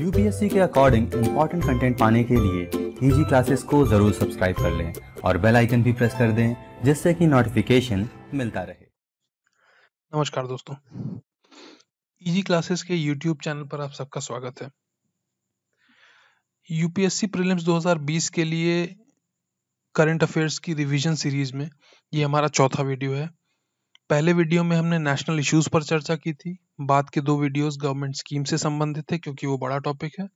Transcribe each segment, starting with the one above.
UPSC के according important content पाने के लिए ईजी क्लासेस को जरूर सब्सक्राइब कर लें और बेल आइकन भी प्रेस कर दें जिससे कि नोटिफिकेशन मिलता रहे नमस्कार दोस्तों इजी क्लासेस के यूट्यूब चैनल पर आप सबका स्वागत है यूपीएससी प्रीलिम्स 2020 के लिए करंट अफेयर्स की रिवीजन सीरीज में ये हमारा चौथा वीडियो है पहले वीडियो में हमने नेशनल इश्यूज पर चर्चा की थी बाद के दो वीडियोस गवर्नमेंट स्कीम से संबंधित थे क्योंकि वो बड़ा टॉपिक है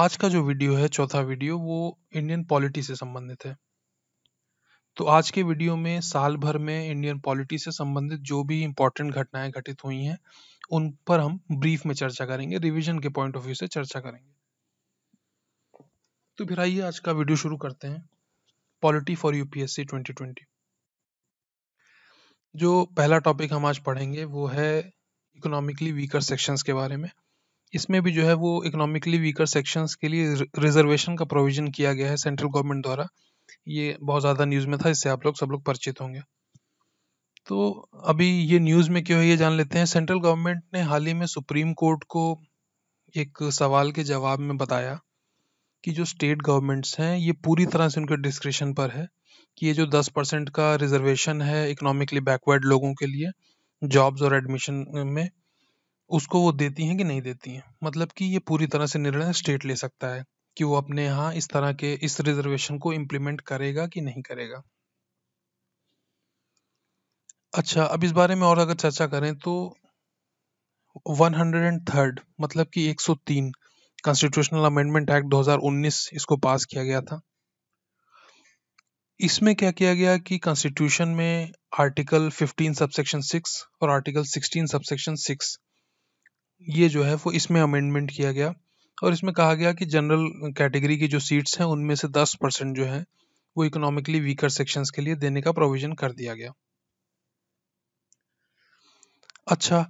आज का जो वीडियो है चौथा वीडियो वो इंडियन पॉलिटी से संबंधित है तो आज के वीडियो में साल भर में इंडियन पॉलिटी से संबंधित जो भी इंपॉर्टेंट घटनाएं घटित हुई हैं उन पर हम ब्रीफ में चर्चा करेंगे रिविजन के पॉइंट ऑफ व्यू से चर्चा करेंगे तो फिर आइए आज का वीडियो शुरू करते हैं पॉलिटी फॉर यूपीएससी 2020 जो पहला टॉपिक हम आज पढ़ेंगे वो है इकोनॉमिकली वीकर सेक्शंस के बारे में इसमें भी जो है वो इकोनॉमिकली वीकर सेक्शंस के लिए रिजर्वेशन का प्रोविजन किया गया है सेंट्रल गवर्नमेंट द्वारा ये बहुत ज़्यादा न्यूज़ में था इससे आप लोग सब लोग परिचित होंगे तो अभी ये न्यूज़ में क्यों है ये जान लेते हैं सेंट्रल गवर्नमेंट ने हाल ही में सुप्रीम कोर्ट को एक सवाल के जवाब में बताया कि जो स्टेट गवर्नमेंट्स हैं ये पूरी तरह से उनके डिस्क्रिप्शन पर है कि ये जो दस परसेंट का रिजर्वेशन है इकोनॉमिकली बैकवर्ड लोगों के लिए जॉब्स और एडमिशन में उसको वो देती हैं कि नहीं देती हैं मतलब कि ये पूरी तरह से निर्णय स्टेट ले सकता है कि वो अपने यहाँ इस तरह के इस रिजर्वेशन को इम्प्लीमेंट करेगा कि नहीं करेगा अच्छा अब इस बारे में और अगर चर्चा करें तो थर्ड मतलब कि तीन कॉन्स्टिट्यूशनल अमेंडमेंट एक्ट 2019 इसको पास किया गया था इसमें क्या किया गया कि कॉन्स्टिट्यूशन में आर्टिकल 15 सबसेक्शन 6 और आर्टिकल 16 सबसेक्शन 6 ये जो है वो इसमें अमेंडमेंट किया गया और इसमें कहा गया कि जनरल कैटेगरी की जो सीट्स हैं उनमें से 10 परसेंट जो है वो इकोनॉमिकली वीकर सेक्शंस के लिए देने का प्रोविजन कर दिया गया अच्छा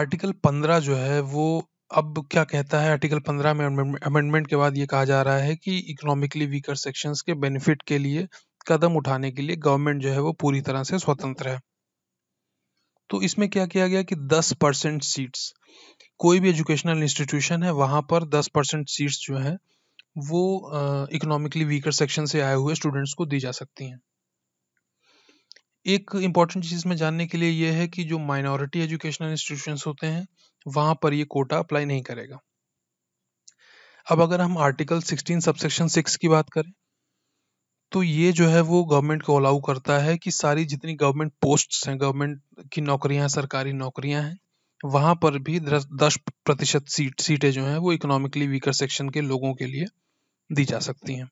आर्टिकल 15 जो है वो अब क्या कहता है आर्टिकल 15 में अमेंडमेंट के बाद ये कहा जा रहा है कि इकोनॉमिकली वीकर सेक्शंस के बेनिफिट के लिए कदम उठाने के लिए गवर्नमेंट जो है वो पूरी तरह से स्वतंत्र है तो इसमें क्या किया गया कि 10 परसेंट सीट्स कोई भी एजुकेशनल इंस्टीट्यूशन है वहां पर 10 परसेंट सीट्स जो है वो इकोनॉमिकली वीकर सेक्शन से आए हुए स्टूडेंट्स को दी जा सकती हैं एक इंपॉर्टेंट चीज़ में जानने के लिए यह है कि जो माइनॉरिटी एजुकेशनल इंस्टीट्यूशन होते हैं वहां पर ये कोटा अप्लाई नहीं करेगा अब अगर हम आर्टिकल 16 सबसेक्शन 6 की बात करें तो ये जो है वो गवर्नमेंट को अलाउ करता है कि सारी जितनी गवर्नमेंट पोस्ट्स हैं गवर्नमेंट की नौकरियां सरकारी नौकरियां हैं वहां पर भी दस प्रतिशत सीट सीटें जो हैं वो इकोनॉमिकली वीकर सेक्शन के लोगों के लिए दी जा सकती हैं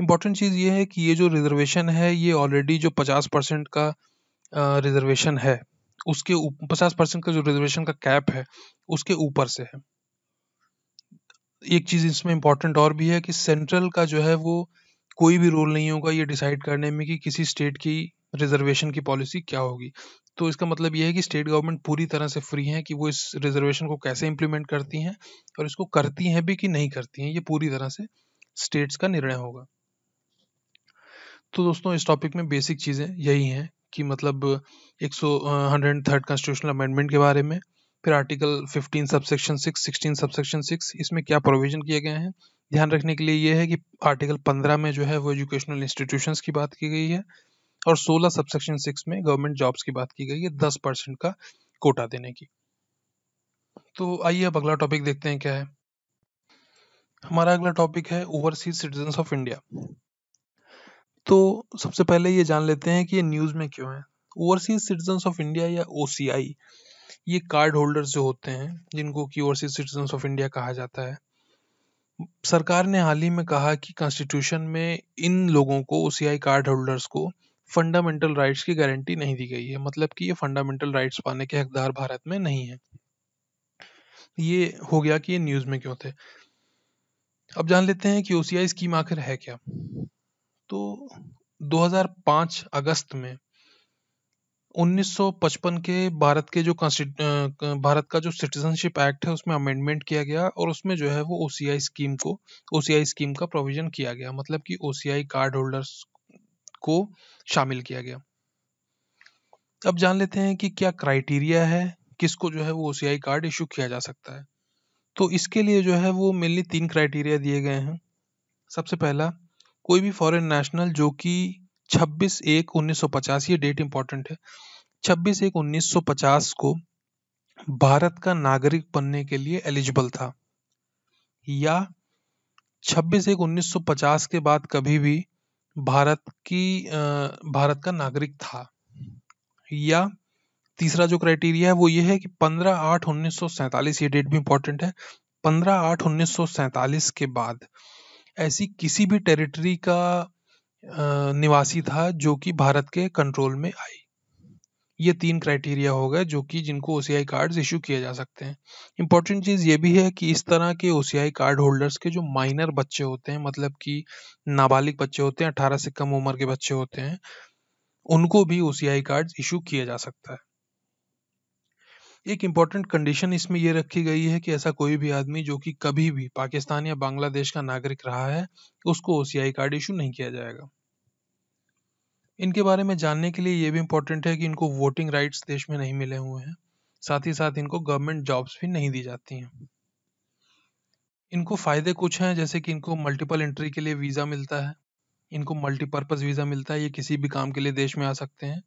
इंपॉर्टेंट चीज़ ये है कि ये जो रिजर्वेशन है ये ऑलरेडी जो पचास परसेंट का रिजर्वेशन है उसके पचास परसेंट का जो रिजर्वेशन का कैप है उसके ऊपर से है एक चीज़ इसमें इम्पॉर्टेंट और भी है कि सेंट्रल का जो है वो कोई भी रोल नहीं होगा ये डिसाइड करने में कि किसी स्टेट की रिजर्वेशन की पॉलिसी क्या होगी तो इसका मतलब यह है कि स्टेट गवर्नमेंट पूरी तरह से फ्री है कि वो इस रिजर्वेशन को कैसे इम्प्लीमेंट करती हैं और इसको करती हैं भी कि नहीं करती हैं ये पूरी तरह से स्टेट्स का निर्णय होगा तो दोस्तों इस टॉपिक में बेसिक चीज़ें यही हैं कि मतलब एक सौ हंड्रेड थर्ड कॉन्स्टिट्यूशनल अमेंडमेंट के बारे में फिर आर्टिकल 15 सबसेक्शन 6 16 सबसेक्शन 6 इसमें क्या प्रोविजन किए गए हैं ध्यान रखने के लिए ये है कि आर्टिकल 15 में जो है वो एजुकेशनल इंस्टीट्यूशन की बात की गई है और 16 सबसेक्शन 6 में गवर्नमेंट जॉब्स की बात की गई है 10 परसेंट का कोटा देने की तो आइए अब अगला टॉपिक देखते हैं क्या है हमारा अगला टॉपिक है ओवरसीज सिटीजन ऑफ इंडिया तो सबसे पहले ये जान लेते हैं कि ये न्यूज़ में क्यों है ओवरसीज सिटीजन ऑफ इंडिया या ओ ये कार्ड होल्डर्स जो होते हैं जिनको की ओवरसीज सिटीजन ऑफ इंडिया कहा जाता है सरकार ने हाल ही में कहा कि कॉन्स्टिट्यूशन में इन लोगों को ओ कार्ड होल्डर्स को फंडामेंटल राइट्स की गारंटी नहीं दी गई है मतलब कि ये फंडामेंटल राइट्स पाने के हकदार भारत में नहीं है ये हो गया कि ये न्यूज़ में क्यों थे अब जान लेते हैं कि ओ स्कीम आखिर है क्या तो 2005 अगस्त में 1955 के भारत के जो भारत का जो सिटीजनशिप एक्ट है उसमें अमेंडमेंट किया गया और उसमें जो है वो ओसीआई स्कीम को ओसीआई स्कीम का प्रोविजन किया गया मतलब कि ओसीआई कार्ड होल्डर्स को शामिल किया गया अब जान लेते हैं कि क्या क्राइटेरिया है किसको जो है वो ओसीआई कार्ड इशू किया जा सकता है तो इसके लिए जो है वो मेनली तीन क्राइटेरिया दिए गए हैं सबसे पहला कोई भी फॉरेन नेशनल जो कि छब्बीस एक उन्नीस सौ पचास ये डेट इंपॉर्टेंट है छब्बीस एक उन्नीस सौ पचास को भारत का नागरिक बनने के लिए एलिजिबल था या छब्बीस एक पचास के बाद कभी भी भारत की भारत का नागरिक था या तीसरा जो क्राइटेरिया है वो ये है कि पंद्रह आठ उन्नीस सौ ये डेट भी इम्पोर्टेंट है पंद्रह आठ उन्नीस सौ के बाद ऐसी किसी भी टेरिटरी का निवासी था जो कि भारत के कंट्रोल में आई ये तीन क्राइटेरिया हो गए जो कि जिनको ओ कार्ड इशू किए जा सकते हैं इंपॉर्टेंट चीज़ ये भी है कि इस तरह के ओ सी कार्ड होल्डर्स के जो माइनर बच्चे होते हैं मतलब कि नाबालिग बच्चे होते हैं अठारह से कम उम्र के बच्चे होते हैं उनको भी ओ सी कार्ड इशू किया जा सकता है एक इम्पॉर्टेंट कंडीशन इसमें यह रखी गई है कि ऐसा कोई भी आदमी जो कि कभी भी पाकिस्तान या बांग्लादेश का नागरिक रहा है उसको ओसीआई कार्ड इशू नहीं किया जाएगा इनके बारे में जानने के लिए ये भी इम्पोर्टेंट है कि इनको वोटिंग राइट्स देश में नहीं मिले हुए हैं साथ ही साथ इनको गवर्नमेंट जॉब्स भी नहीं दी जाती हैं इनको फ़ायदे कुछ हैं जैसे कि इनको मल्टीपल एंट्री के लिए वीज़ा मिलता है इनको मल्टीपर्पज़ वीज़ा मिलता है ये किसी भी काम के लिए देश में आ सकते हैं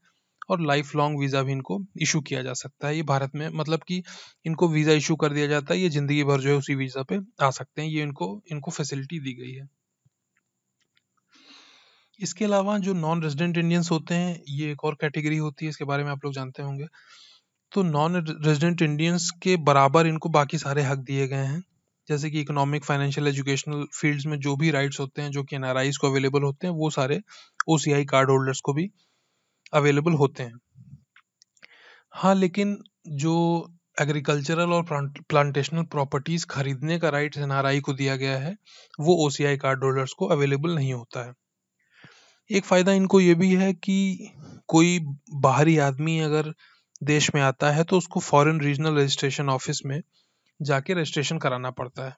और लाइफ लॉन्ग वीज़ा भी इनको इशू किया जा सकता है ये भारत में मतलब कि इनको वीज़ा इशू कर दिया जाता है ये ज़िंदगी भर जो है उसी वीज़ा पे आ सकते हैं ये इनको इनको फैसिलिटी दी गई है इसके अलावा जो नॉन रेजिडेंट इंडियंस होते हैं ये एक और कैटेगरी होती है इसके बारे में आप लोग जानते होंगे तो नॉन रेजिडेंट इंडियंस के बराबर इनको बाकी सारे हक दिए गए हैं जैसे कि इकोनॉमिक फाइनेंशियल एजुकेशनल फील्ड्स में जो भी राइट्स होते हैं जो कि एन को अवेलेबल होते हैं वो सारे ओ कार्ड होल्डर्स को भी अवेलेबल होते हैं हाँ लेकिन जो एग्रीकल्चरल और प्लांटेशनल प्रॉपर्टीज खरीदने का राइट एन को दिया गया है वो आई कार्ड होल्डर्स को अवेलेबल नहीं होता है एक फायदा इनको ये भी है कि कोई बाहरी आदमी अगर देश में आता है तो उसको फॉरेन रीजनल रजिस्ट्रेशन ऑफिस में जाके रजिस्ट्रेशन कराना पड़ता है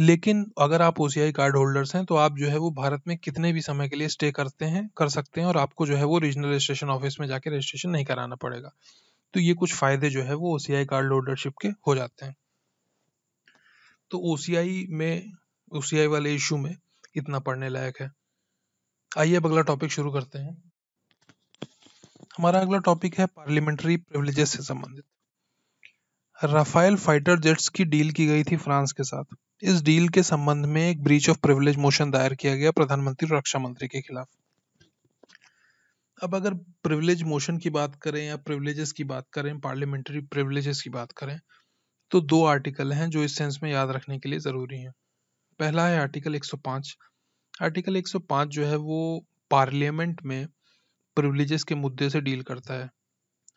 लेकिन अगर आप ओसीआई कार्ड होल्डर्स हैं तो आप जो है वो भारत में कितने भी समय के लिए स्टे करते हैं कर सकते हैं और आपको जो है वो रीजनल रजिस्ट्रेशन ऑफिस में जाके रजिस्ट्रेशन नहीं कराना पड़ेगा तो ये कुछ फायदे जो है वो ओसीआई कार्ड होल्डरशिप के हो जाते हैं तो ओसीआई में ओसीआई वाले इशू में इतना पढ़ने लायक है आइए अब अगला टॉपिक शुरू करते हैं हमारा अगला टॉपिक है पार्लियामेंट्री प्रिविलेजेस से संबंधित राफेल फाइटर जेट्स की डील की गई थी फ्रांस के साथ इस डील के संबंध में एक ब्रीच ऑफ प्रिविलेज मोशन दायर किया गया प्रधानमंत्री और रक्षा मंत्री के खिलाफ अब अगर प्रिविलेज मोशन की बात करें या प्रिविलेजेस की बात करें पार्लियामेंट्री प्रिविलेजेस की बात करें तो दो आर्टिकल हैं जो इस सेंस में याद रखने के लिए ज़रूरी हैं पहला है आर्टिकल 105 आर्टिकल 105 जो है वो पार्लियामेंट में प्रिविलेजेस के मुद्दे से डील करता है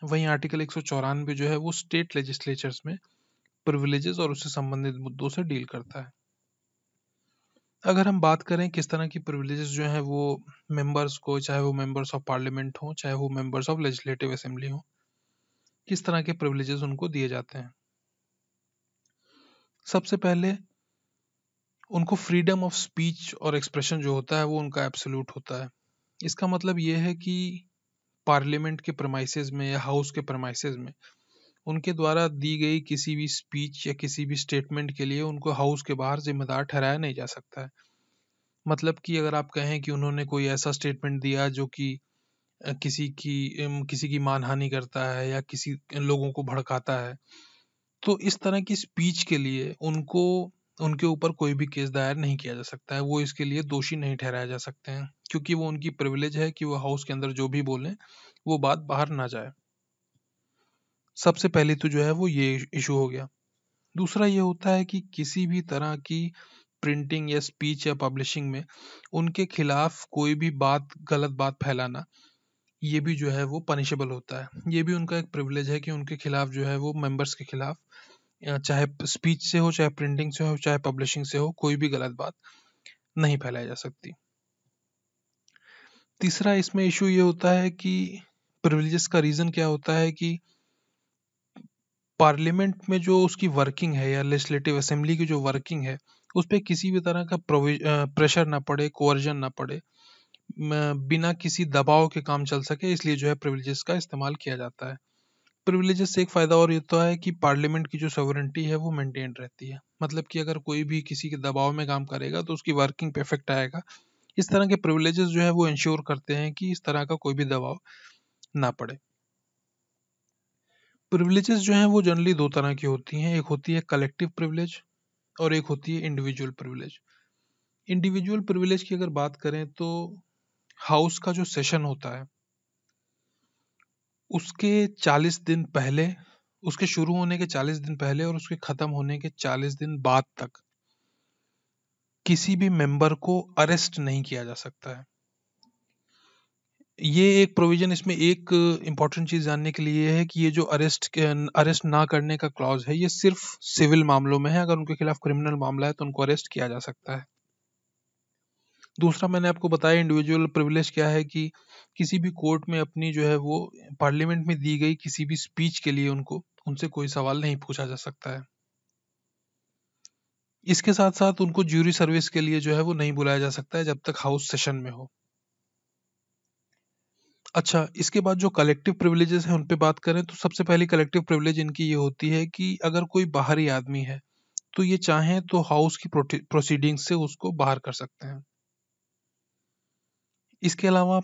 वहीं आर्टिकल एक जो है वो स्टेट लेजिस्लेचर्स में प्रिविलेजेस और उससे संबंधित मुद्दों से डील करता है अगर हम बात करें किस तरह की प्रिविलेजेस जो हैं वो मेंबर्स को चाहे वो मेंबर्स ऑफ पार्लियामेंट हों चाहे वो मेंबर्स ऑफ लेजिस्लेटिव असेंबली हों किस तरह के प्रिविलेजेस उनको दिए जाते हैं सबसे पहले उनको फ्रीडम ऑफ स्पीच और एक्सप्रेशन जो होता है वो उनका एब्सोल्यूट होता है इसका मतलब ये है कि पार्लियामेंट के प्रमाइसेस में या हाउस के प्रमाइसेस में उनके द्वारा दी गई किसी भी स्पीच या किसी भी स्टेटमेंट के लिए उनको हाउस के बाहर जिम्मेदार ठहराया नहीं जा सकता है मतलब कि अगर आप कहें कि उन्होंने कोई ऐसा स्टेटमेंट दिया जो कि किसी की किसी की मानहानि करता है या किसी लोगों को भड़काता है तो इस तरह की स्पीच के लिए उनको उनके ऊपर कोई भी केस दायर नहीं किया जा सकता है वो इसके लिए दोषी नहीं ठहराए जा सकते हैं क्योंकि वो उनकी प्रिविलेज है कि वो हाउस के अंदर जो भी बोलें वो बात बाहर ना जाए सबसे पहले तो जो है वो ये इशू हो गया दूसरा ये होता है कि किसी भी तरह की प्रिंटिंग या स्पीच या पब्लिशिंग में उनके खिलाफ कोई भी बात गलत बात फैलाना ये भी जो है वो पनिशेबल होता है ये भी उनका एक प्रिविलेज है कि उनके खिलाफ जो है वो मेंबर्स के खिलाफ चाहे स्पीच से हो चाहे प्रिंटिंग से हो चाहे पब्लिशिंग से हो कोई भी गलत बात नहीं फैलाई जा सकती तीसरा इसमें इशू ये होता है कि प्रिविलेज का रीज़न क्या होता है कि पार्लियामेंट में जो उसकी वर्किंग है या लेजिस्लेटिव असेंबली की जो वर्किंग है उस पर किसी भी तरह का प्रेशर ना पड़े कोवर्जन ना पड़े बिना किसी दबाव के काम चल सके इसलिए जो है प्रिविलेजेस का इस्तेमाल किया जाता है प्रिविलेजेस से एक फ़ायदा और ये तो है कि पार्लियामेंट की जो सॉवरेंटी है वो मेंटेन रहती है मतलब कि अगर कोई भी किसी के दबाव में काम करेगा तो उसकी वर्किंग परफेक्ट आएगा इस तरह के प्रिविलेजेस जो है वो इंश्योर करते हैं कि इस तरह का कोई भी दबाव ना पड़े प्रिविलेजेस जो हैं वो जनरली दो तरह की होती हैं एक होती है कलेक्टिव प्रिविलेज और एक होती है इंडिविजुअल प्रिविलेज इंडिविजुअल प्रिविलेज की अगर बात करें तो हाउस का जो सेशन होता है उसके 40 दिन पहले उसके शुरू होने के 40 दिन पहले और उसके ख़त्म होने के 40 दिन बाद तक किसी भी मेंबर को अरेस्ट नहीं किया जा सकता है ये एक प्रोविजन इसमें एक इम्पोर्टेंट चीज जानने के लिए है कि ये जो अरेस्ट अरेस्ट ना करने का क्लॉज है ये सिर्फ सिविल मामलों में है अगर उनके खिलाफ क्रिमिनल मामला है तो उनको अरेस्ट किया जा सकता है दूसरा मैंने आपको बताया इंडिविजुअल प्रिविलेज क्या है कि किसी भी कोर्ट में अपनी जो है वो पार्लियामेंट में दी गई किसी भी स्पीच के लिए उनको उनसे कोई सवाल नहीं पूछा जा सकता है इसके साथ साथ उनको ज्यूरी सर्विस के लिए जो है वो नहीं बुलाया जा सकता है जब तक हाउस सेशन में हो अच्छा इसके बाद जो कलेक्टिव प्रिविलेजेस हैं उन पे बात करें तो सबसे पहली कलेक्टिव प्रिविलेज इनकी ये होती है कि अगर कोई बाहरी आदमी है तो ये चाहें तो हाउस की प्रोसीडिंग से उसको बाहर कर सकते हैं इसके अलावा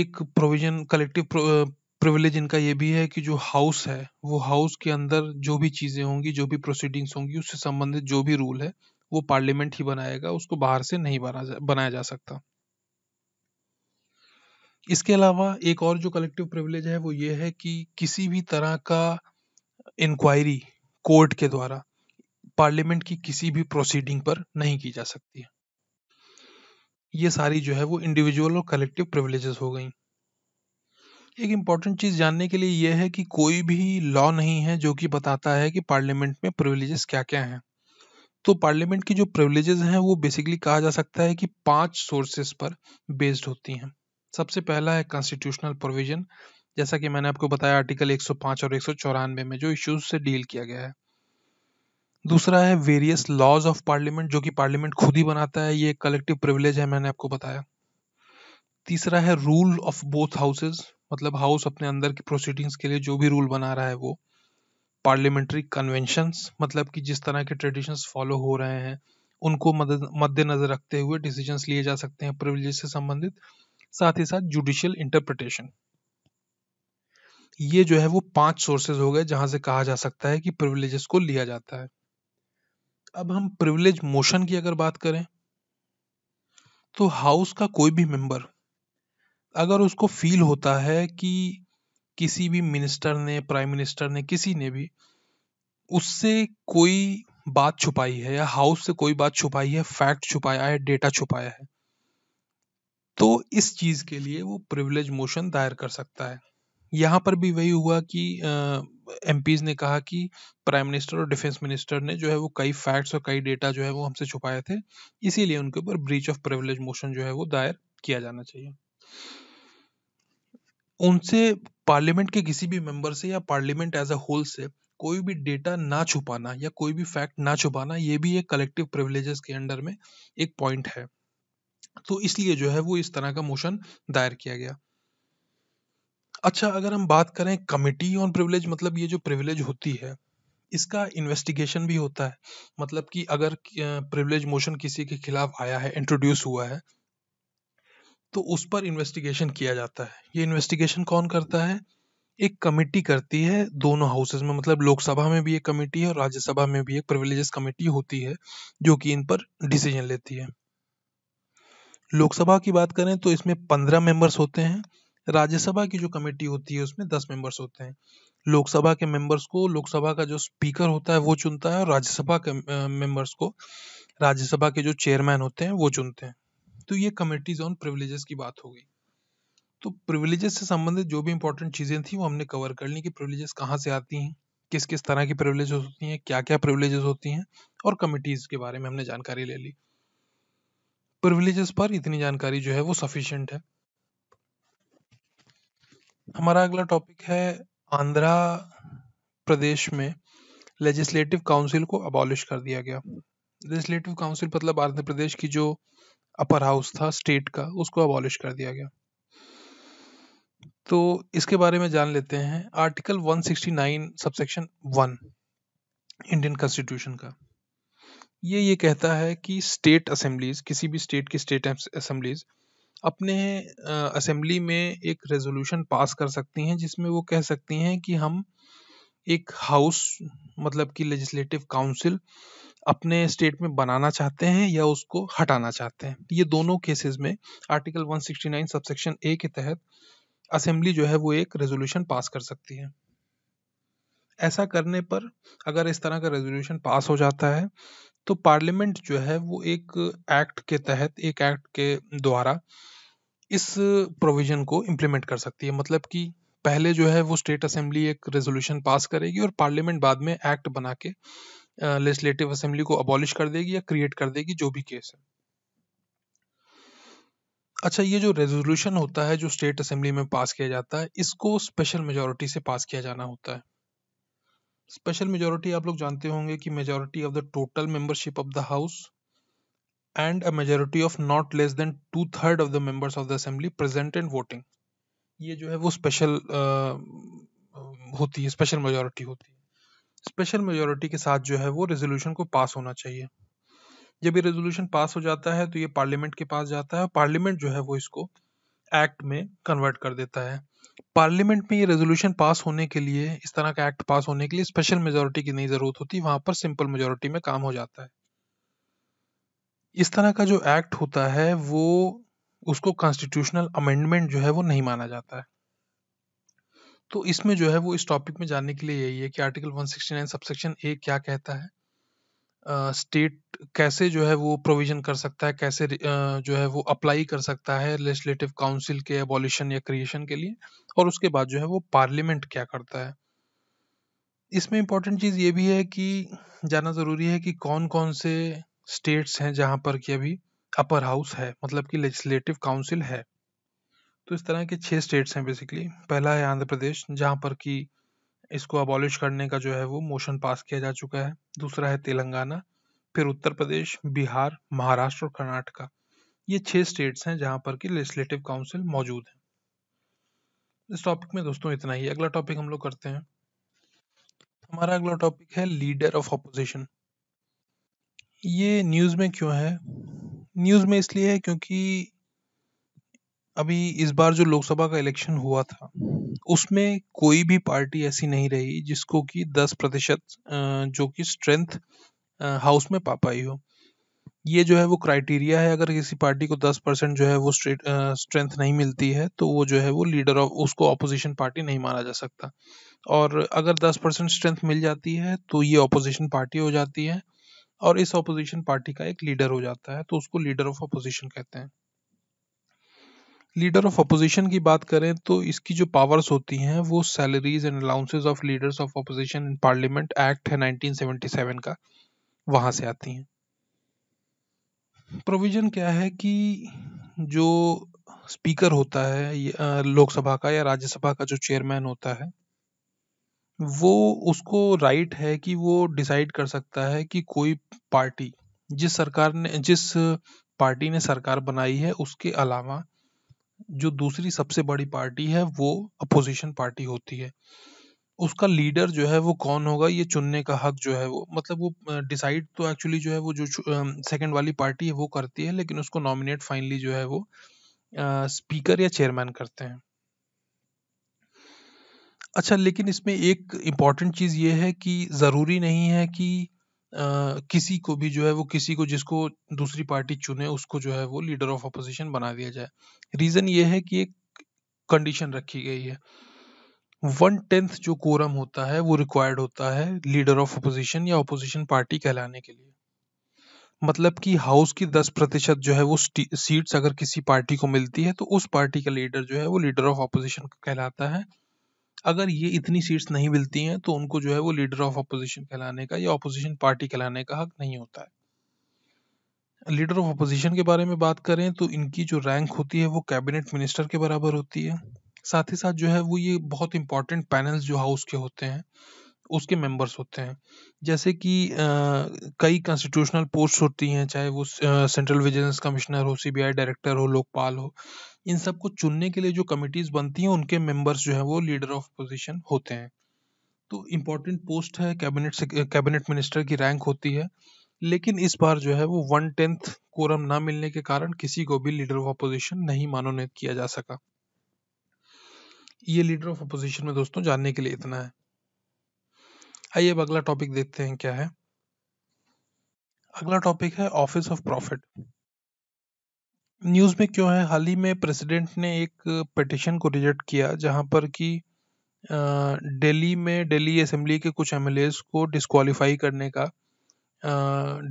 एक प्रोविजन कलेक्टिव प्रिविलेज इनका ये भी है कि जो हाउस है वो हाउस के अंदर जो भी चीज़ें होंगी जो भी प्रोसीडिंग्स होंगी उससे संबंधित जो भी रूल है वो पार्लियामेंट ही बनाएगा उसको बाहर से नहीं बना बनाया जा सकता इसके अलावा एक और जो कलेक्टिव प्रिविलेज है वो ये है कि किसी भी तरह का इंक्वायरी कोर्ट के द्वारा पार्लियामेंट की किसी भी प्रोसीडिंग पर नहीं की जा सकती है ये सारी जो है वो इंडिविजुअल और कलेक्टिव प्रिविलेजेस हो गई एक इंपॉर्टेंट चीज जानने के लिए यह है कि कोई भी लॉ नहीं है जो कि बताता है कि पार्लियामेंट में प्रिविलेजेस क्या क्या हैं तो पार्लियामेंट की जो प्रिविलेजेस हैं वो बेसिकली कहा जा सकता है कि पांच सोर्सेस पर बेस्ड होती हैं सबसे पहला है कॉन्स्टिट्यूशनल प्रोविजन जैसा कि मैंने आपको बताया आर्टिकल 105 और एक में जो इश्यूज से डील किया गया है दूसरा है वेरियस लॉज ऑफ पार्लियामेंट जो कि पार्लियामेंट खुद ही बनाता है ये कलेक्टिव प्रिविलेज है मैंने आपको बताया तीसरा है रूल ऑफ बोथ हाउसेज मतलब हाउस अपने अंदर की प्रोसीडिंग्स के लिए जो भी रूल बना रहा है वो पार्लियामेंट्री कन्वेंशंस मतलब कि जिस तरह के ट्रेडिशंस फॉलो हो रहे हैं उनको मद्देनजर रखते हुए डिसीजंस लिए जा सकते हैं प्रिविलेज से संबंधित साथ ही साथ जुडिशियल इंटरप्रिटेशन ये जो है वो पांच सोर्सेज हो गए जहां से कहा जा सकता है कि प्रिविलेजेस को लिया जाता है अब हम प्रिविलेज मोशन की अगर बात करें तो हाउस का कोई भी मेंबर अगर उसको फील होता है कि किसी भी मिनिस्टर ने प्राइम मिनिस्टर ने किसी ने भी उससे कोई बात छुपाई है या हाउस से कोई बात छुपाई है फैक्ट छुपाया है डेटा छुपाया है तो इस चीज के लिए वो प्रिविलेज मोशन दायर कर सकता है यहाँ पर भी वही हुआ कि एम ने कहा कि प्राइम मिनिस्टर और डिफेंस मिनिस्टर ने जो है वो कई फैक्ट्स और कई डेटा जो है वो हमसे छुपाए थे इसीलिए उनके ऊपर ब्रीच ऑफ प्रिविलेज मोशन जो है वो दायर किया जाना चाहिए उनसे पार्लियामेंट के किसी भी मेंबर से या पार्लियामेंट एज अ होल से कोई भी डेटा ना छुपाना या कोई भी फैक्ट ना छुपाना ये भी एक कलेक्टिव प्रिविलेजेस के अंडर में एक पॉइंट है तो इसलिए जो है वो इस तरह का मोशन दायर किया गया अच्छा अगर हम बात करें कमिटी ऑन प्रिविलेज मतलब ये जो प्रिविलेज होती है इसका इन्वेस्टिगेशन भी होता है मतलब कि अगर प्रिविलेज मोशन किसी के खिलाफ आया है इंट्रोड्यूस हुआ है तो उस पर इन्वेस्टिगेशन किया जाता है ये इन्वेस्टिगेशन कौन करता है एक कमेटी करती है दोनों हाउसेज में मतलब लोकसभा में भी एक कमेटी है और राज्यसभा में भी एक प्रिविलेजेस कमेटी होती है जो कि इन पर डिसीजन लेती है लोकसभा की बात करें तो इसमें पंद्रह मेंबर्स होते हैं राज्यसभा की जो कमेटी होती है उसमें दस मेंबर्स होते हैं लोकसभा के मेंबर्स को लोकसभा का जो स्पीकर होता है वो चुनता है और राज्यसभा के मेंबर्स को राज्यसभा के जो चेयरमैन होते हैं वो चुनते हैं तो ये कमेटीज ऑन प्रिविलेजेस की बात हो गई तो प्रिविलेजेस से संबंधित जो भी इंपॉर्टेंट चीज़ें थी वो हमने कवर कर ली कि प्रिविलेजेस कहाँ से आती हैं किस किस तरह की प्रिविलेजेस होती हैं क्या क्या प्रिविलेजेस होती हैं और कमिटीज़ के बारे में हमने जानकारी ले ली प्रिविलेजेस पर इतनी जानकारी जो है वो सफिशियंट है हमारा अगला टॉपिक है आंध्र प्रदेश में लेजिस्लेटिव काउंसिल को अबॉलिश कर दिया गया लेजिस्लेटिव काउंसिल मतलब आंध्र प्रदेश की जो अपर हाउस था स्टेट का उसको अबॉलिश कर दिया गया तो इसके बारे में जान लेते हैं आर्टिकल 169 सबसेक्शन 1 इंडियन कॉन्स्टिट्यूशन का ये ये कहता है कि स्टेट असेंबलीज किसी भी स्टेट की स्टेट असेंबलीज अपने असेंबली में एक रेजोल्यूशन पास कर सकती हैं जिसमें वो कह सकती हैं कि हम एक हाउस मतलब कि लेजिस्लेटिव काउंसिल अपने स्टेट में बनाना चाहते हैं या उसको हटाना चाहते हैं ये दोनों केसेस में आर्टिकल 169 सबसेक्शन ए के तहत असेंबली जो है वो एक रेजोल्यूशन पास कर सकती है ऐसा करने पर अगर इस तरह का रेजोल्यूशन पास हो जाता है तो पार्लियामेंट जो है वो एक एक्ट के तहत एक एक्ट के द्वारा इस प्रोविजन को इम्प्लीमेंट कर सकती है मतलब कि पहले जो है वो स्टेट असेंबली एक रेजोल्यूशन पास करेगी और पार्लियामेंट बाद में एक्ट बना के लेजिस्लेटिव असेंबली को अबॉलिश कर देगी या क्रिएट कर देगी जो भी केस है अच्छा ये जो रेजोल्यूशन होता है जो स्टेट असेंबली में पास किया जाता है इसको स्पेशल मेजोरिटी से पास किया जाना होता है स्पेशल मेजोरिटी आप लोग जानते होंगे कि majority of the total membership of the house and a majority of not less than two third of the members of the assembly present and voting ये जो है वो स्पेशल होती है स्पेशल मेजोरिटी होती है स्पेशल मेजोरिटी के साथ जो है वो रेजोल्यूशन को पास होना चाहिए जब ये रेजोल्यूशन पास हो जाता है तो ये पार्लियामेंट के पास जाता है पार्लियामेंट जो है वो इसको एक्ट में कन्वर्ट कर देता है पार्लियामेंट में ये रेजोल्यूशन पास होने के लिए इस तरह का एक्ट पास होने के लिए स्पेशल मेजोरिटी की नहीं जरूरत होती वहां पर सिंपल मेजोरिटी में काम हो जाता है इस तरह का जो एक्ट होता है वो उसको कॉन्स्टिट्यूशनल अमेंडमेंट जो है वो नहीं माना जाता है तो इसमें जो है वो इस टॉपिक में जानने के लिए यही है कि आर्टिकल 169 सबसेक्शन ए क्या कहता है स्टेट कैसे जो है वो प्रोविजन कर सकता है कैसे जो है वो अप्लाई कर सकता है लेजिस्लेटिव काउंसिल के एबॉलिशन या क्रिएशन के लिए और उसके बाद जो है वो पार्लियामेंट क्या करता है इसमें इम्पोर्टेंट चीज़ ये भी है कि जानना ज़रूरी है कि कौन कौन से स्टेट्स हैं जहाँ पर कि अभी अपर हाउस है मतलब कि लेजिस्लेटिव काउंसिल है तो इस तरह के छः स्टेट्स हैं बेसिकली पहला है आंध्र प्रदेश जहाँ पर कि इसको अबॉलिश करने का जो है वो मोशन पास किया जा चुका है दूसरा है तेलंगाना फिर उत्तर प्रदेश बिहार महाराष्ट्र और कर्नाटका ये छह स्टेट्स हैं जहां पर की लेजिस्लेटिव काउंसिल मौजूद है इस टॉपिक में दोस्तों इतना ही अगला टॉपिक हम लोग करते हैं हमारा अगला टॉपिक है लीडर ऑफ अपोजिशन ये न्यूज़ में क्यों है न्यूज़ में इसलिए है क्योंकि अभी इस बार जो लोकसभा का इलेक्शन हुआ था उसमें कोई भी पार्टी ऐसी नहीं रही जिसको कि दस प्रतिशत जो कि स्ट्रेंथ हाउस में पा पाई हो ये जो है वो क्राइटेरिया है अगर किसी पार्टी को दस परसेंट जो है वो स्ट्रेंथ नहीं मिलती है तो वो जो है वो लीडर ऑफ उसको ऑपोजिशन पार्टी नहीं माना जा सकता और अगर दस परसेंट स्ट्रेंथ मिल जाती है तो ये ऑपोजिशन पार्टी हो जाती है और इस ऑपोजिशन पार्टी का एक लीडर हो जाता है तो उसको लीडर ऑफ ऑपोजिशन कहते हैं लीडर ऑफ अपोजिशन की बात करें तो इसकी जो पावर्स होती हैं वो salaries and allowances of leaders of opposition in parliament act है 1977 का वहां से आती हैं प्रोविजन क्या है कि जो स्पीकर होता है लोकसभा का या राज्यसभा का जो चेयरमैन होता है वो उसको राइट है कि वो डिसाइड कर सकता है कि कोई पार्टी जिस सरकार ने जिस पार्टी ने सरकार बनाई है उसके अलावा जो दूसरी सबसे बड़ी पार्टी है वो अपोजिशन पार्टी होती है उसका लीडर जो है वो कौन होगा ये चुनने का हक जो है वो मतलब वो डिसाइड तो एक्चुअली जो है वो जो सेकंड वाली पार्टी है वो करती है लेकिन उसको नॉमिनेट फाइनली जो है वो स्पीकर या चेयरमैन करते हैं अच्छा लेकिन इसमें एक इम्पॉर्टेंट चीज़ ये है कि ज़रूरी नहीं है कि किसी को भी जो है वो किसी को जिसको दूसरी पार्टी चुने उसको जो है वो लीडर ऑफ अपोजिशन बना दिया जाए रीजन ये है कि एक कंडीशन रखी गई है वन टेंथ जो कोरम होता है वो रिक्वायर्ड होता है लीडर ऑफ अपोजिशन या अपोजिशन पार्टी कहलाने के लिए मतलब कि हाउस की दस प्रतिशत जो है वो सीट्स अगर किसी पार्टी को मिलती है तो उस पार्टी का लीडर जो है वो लीडर ऑफ अपोजिशन कहलाता है अगर ये इतनी सीट्स नहीं मिलती हैं तो उनको जो है वो लीडर ऑफ अपोजिशन कहलाने का या अपोजिशन पार्टी कहलाने का हक नहीं होता है लीडर ऑफ अपोजिशन के बारे में बात करें तो इनकी जो रैंक होती है वो कैबिनेट मिनिस्टर के बराबर होती है साथ ही साथ जो है वो ये बहुत इंपॉर्टेंट पैनल्स जो हाउस के होते हैं उसके मेंबर्स होते हैं जैसे कि कई कॉन्स्टिट्यूशनल पोस्ट होती हैं चाहे वो सेंट्रल विजिलेंस कमिश्नर हो सीबीआई डायरेक्टर हो लोकपाल हो इन सबको चुनने के लिए जो कमिटीज बनती हैं उनके मेंबर्स जो है वो लीडर ऑफ पोजिशन होते हैं तो इम्पोर्टेंट पोस्ट है कैबिनेट कैबिनेट मिनिस्टर की रैंक होती है लेकिन इस बार जो है वो वन टेंथ कोरम ना मिलने के कारण किसी को भी लीडर ऑफ अपोजिशन नहीं मानोनीत किया जा सका ये लीडर ऑफ अपोजिशन में दोस्तों जानने के लिए इतना है आइए अब अगला टॉपिक देखते हैं क्या है अगला टॉपिक है ऑफिस ऑफ प्रॉफिट न्यूज़ में क्यों है हाल ही में प्रेसिडेंट ने एक पिटिशन को रिजेक्ट किया जहां पर कि दिल्ली में दिल्ली असेंबली के कुछ एम को डिसक्वालीफाई करने का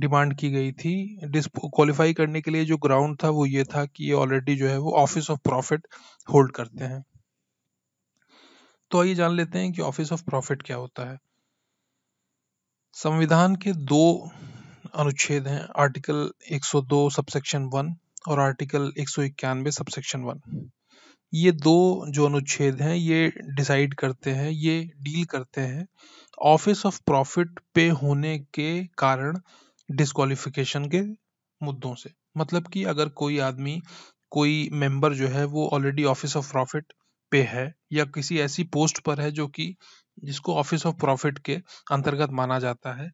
डिमांड की गई थी डिसक्वालीफाई करने के लिए जो ग्राउंड था वो ये था कि ये ऑलरेडी जो है वो ऑफिस ऑफ प्रॉफिट होल्ड करते हैं तो आइए जान लेते हैं कि ऑफिस ऑफ प्रॉफिट क्या होता है संविधान के दो अनुच्छेद हैं आर्टिकल 102 सबसेक्शन 1 और आर्टिकल एक सौ इक्यानवे सबसेक्शन 1 ये दो जो अनुच्छेद हैं ये डिसाइड करते हैं ये डील करते हैं ऑफिस ऑफ प्रॉफिट पे होने के कारण डिस्कालिफिकेशन के मुद्दों से मतलब कि अगर कोई आदमी कोई मेंबर जो है वो ऑलरेडी ऑफिस ऑफ प्रॉफिट पे है या किसी ऐसी पोस्ट पर है जो कि जिसको ऑफिस ऑफ प्रॉफिट के अंतर्गत माना जाता है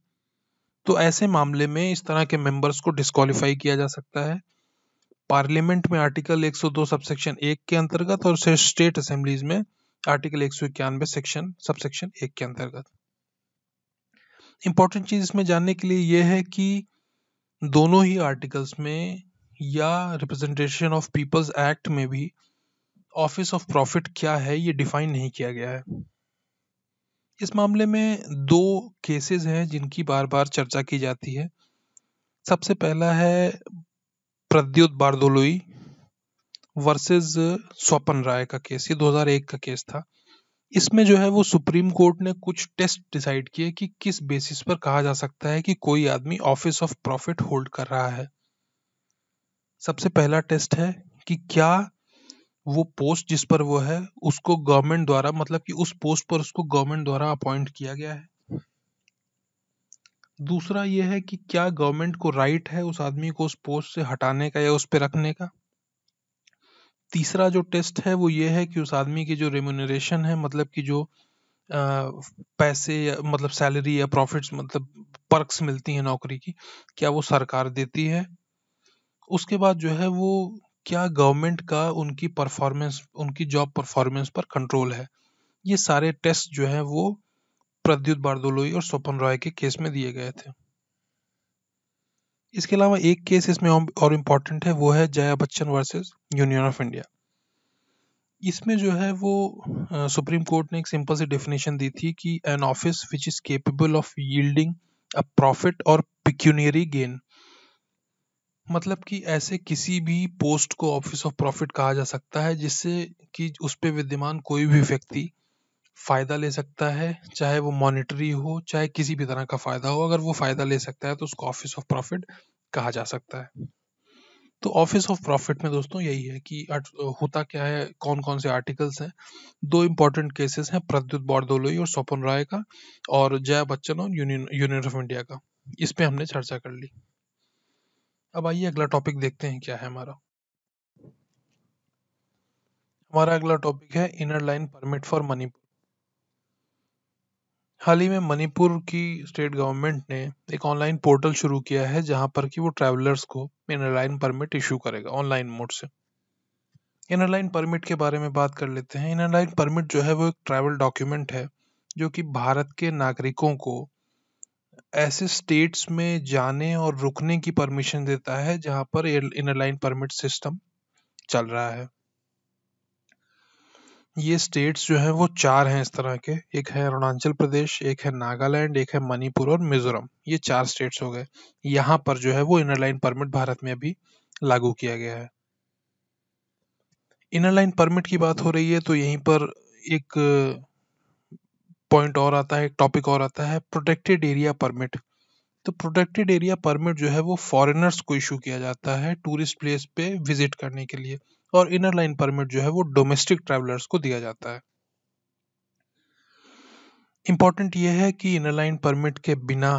तो ऐसे मामले में इस तरह के मेंबर्स को डिस्कालीफाई किया जा सकता है पार्लियामेंट में आर्टिकल 102 सबसेक्शन एक के अंतर्गत और स्टेट असेंबलीज में आर्टिकल एक सौ इक्यानवे सेक्शन सबसेक्शन एक के अंतर्गत इंपॉर्टेंट चीज इसमें जानने के लिए यह है कि दोनों ही आर्टिकल्स में या रिप्रेजेंटेशन ऑफ पीपल्स एक्ट में भी ऑफिस ऑफ प्रॉफिट क्या है ये डिफाइन नहीं किया गया है इस मामले में दो केसेस हैं जिनकी बार बार चर्चा की जाती है सबसे पहला है प्रद्युत बारदोलोई वर्सेस स्वपन राय का केस ये 2001 का केस था इसमें जो है वो सुप्रीम कोर्ट ने कुछ टेस्ट डिसाइड किए कि किस बेसिस पर कहा जा सकता है कि कोई आदमी ऑफिस ऑफ प्रॉफिट होल्ड कर रहा है सबसे पहला टेस्ट है कि क्या वो पोस्ट जिस पर वो है उसको गवर्नमेंट द्वारा मतलब कि उस पोस्ट पर उसको गवर्नमेंट द्वारा अपॉइंट किया गया है दूसरा ये है कि क्या गवर्नमेंट को राइट है उस आदमी को उस पोस्ट से हटाने का या उस पर रखने का तीसरा जो टेस्ट है वो ये है कि उस आदमी की जो रेम्यूनरेशन है मतलब कि जो आ, पैसे या मतलब सैलरी या प्रॉफिट्स मतलब पर्क्स मिलती है नौकरी की क्या वो सरकार देती है उसके बाद जो है वो क्या गवर्नमेंट का उनकी परफॉर्मेंस उनकी जॉब परफॉर्मेंस पर कंट्रोल है ये सारे टेस्ट जो है वो प्रद्युत बारदोलोई और स्वपन रॉय के केस में दिए गए थे इसके अलावा एक केस इसमें और इम्पोर्टेंट है वो है Jaya Bachchan versus union of India इसमें जो है वो सुप्रीम कोर्ट ने एक सिंपल सी डेफिनेशन दी थी कि an office which is capable of yielding a profit or pecuniary gain मतलब कि ऐसे किसी भी पोस्ट को ऑफिस ऑफ प्रॉफिट कहा जा सकता है जिससे कि उस पे विद्यमान कोई भी व्यक्ति फायदा ले सकता है चाहे वो मॉनेटरी हो चाहे किसी भी तरह का फायदा हो अगर वो फायदा ले सकता है तो उसको ऑफिस ऑफ प्रॉफिट कहा जा सकता है तो ऑफिस ऑफ प्रॉफिट में दोस्तों यही है कि होता क्या है कौन कौन से आर्टिकल्स हैं दो इंपॉर्टेंट केसेस हैं प्रद्युत बॉरदोलोई और स्वपन राय का और जया बच्चन और यूनियन यूनियन ऑफ इंडिया का इस पर हमने चर्चा कर ली अब आइए अगला टॉपिक देखते हैं क्या है हमारा हमारा अगला टॉपिक है inner line permit for Manipur हाल ही में मणिपुर की स्टेट गवर्नमेंट ने एक ऑनलाइन पोर्टल शुरू किया है जहां पर कि वो ट्रैवलर्स को इनर लाइन परमिट इशू करेगा ऑनलाइन मोड से इनर लाइन परमिट के बारे में बात कर लेते हैं इनर लाइन परमिट जो है वो एक ट्रैवल डॉक्यूमेंट है जो कि भारत के नागरिकों को ऐसे स्टेट्स में जाने और रुकने की परमिशन देता है जहां पर इनरलाइन परमिट सिस्टम चल रहा है ये स्टेट्स जो है वो चार हैं इस तरह के एक है अरुणाचल प्रदेश एक है नागालैंड एक है मणिपुर और मिजोरम ये चार स्टेट्स हो गए यहाँ पर जो है वो इनरलाइन परमिट भारत में अभी लागू किया गया है इनरलाइन परमिट की बात हो रही है तो यहीं पर एक पॉइंट और आता है एक टॉपिक और आता है प्रोटेक्टेड एरिया परमिट तो प्रोटेक्टेड एरिया परमिट जो है वो फॉरेनर्स को इशू किया जाता है टूरिस्ट प्लेस पे विजिट करने के लिए और इनर लाइन परमिट जो है वो डोमेस्टिक ट्रैवलर्स को दिया जाता है इम्पॉर्टेंट ये है कि इनर लाइन परमिट के बिना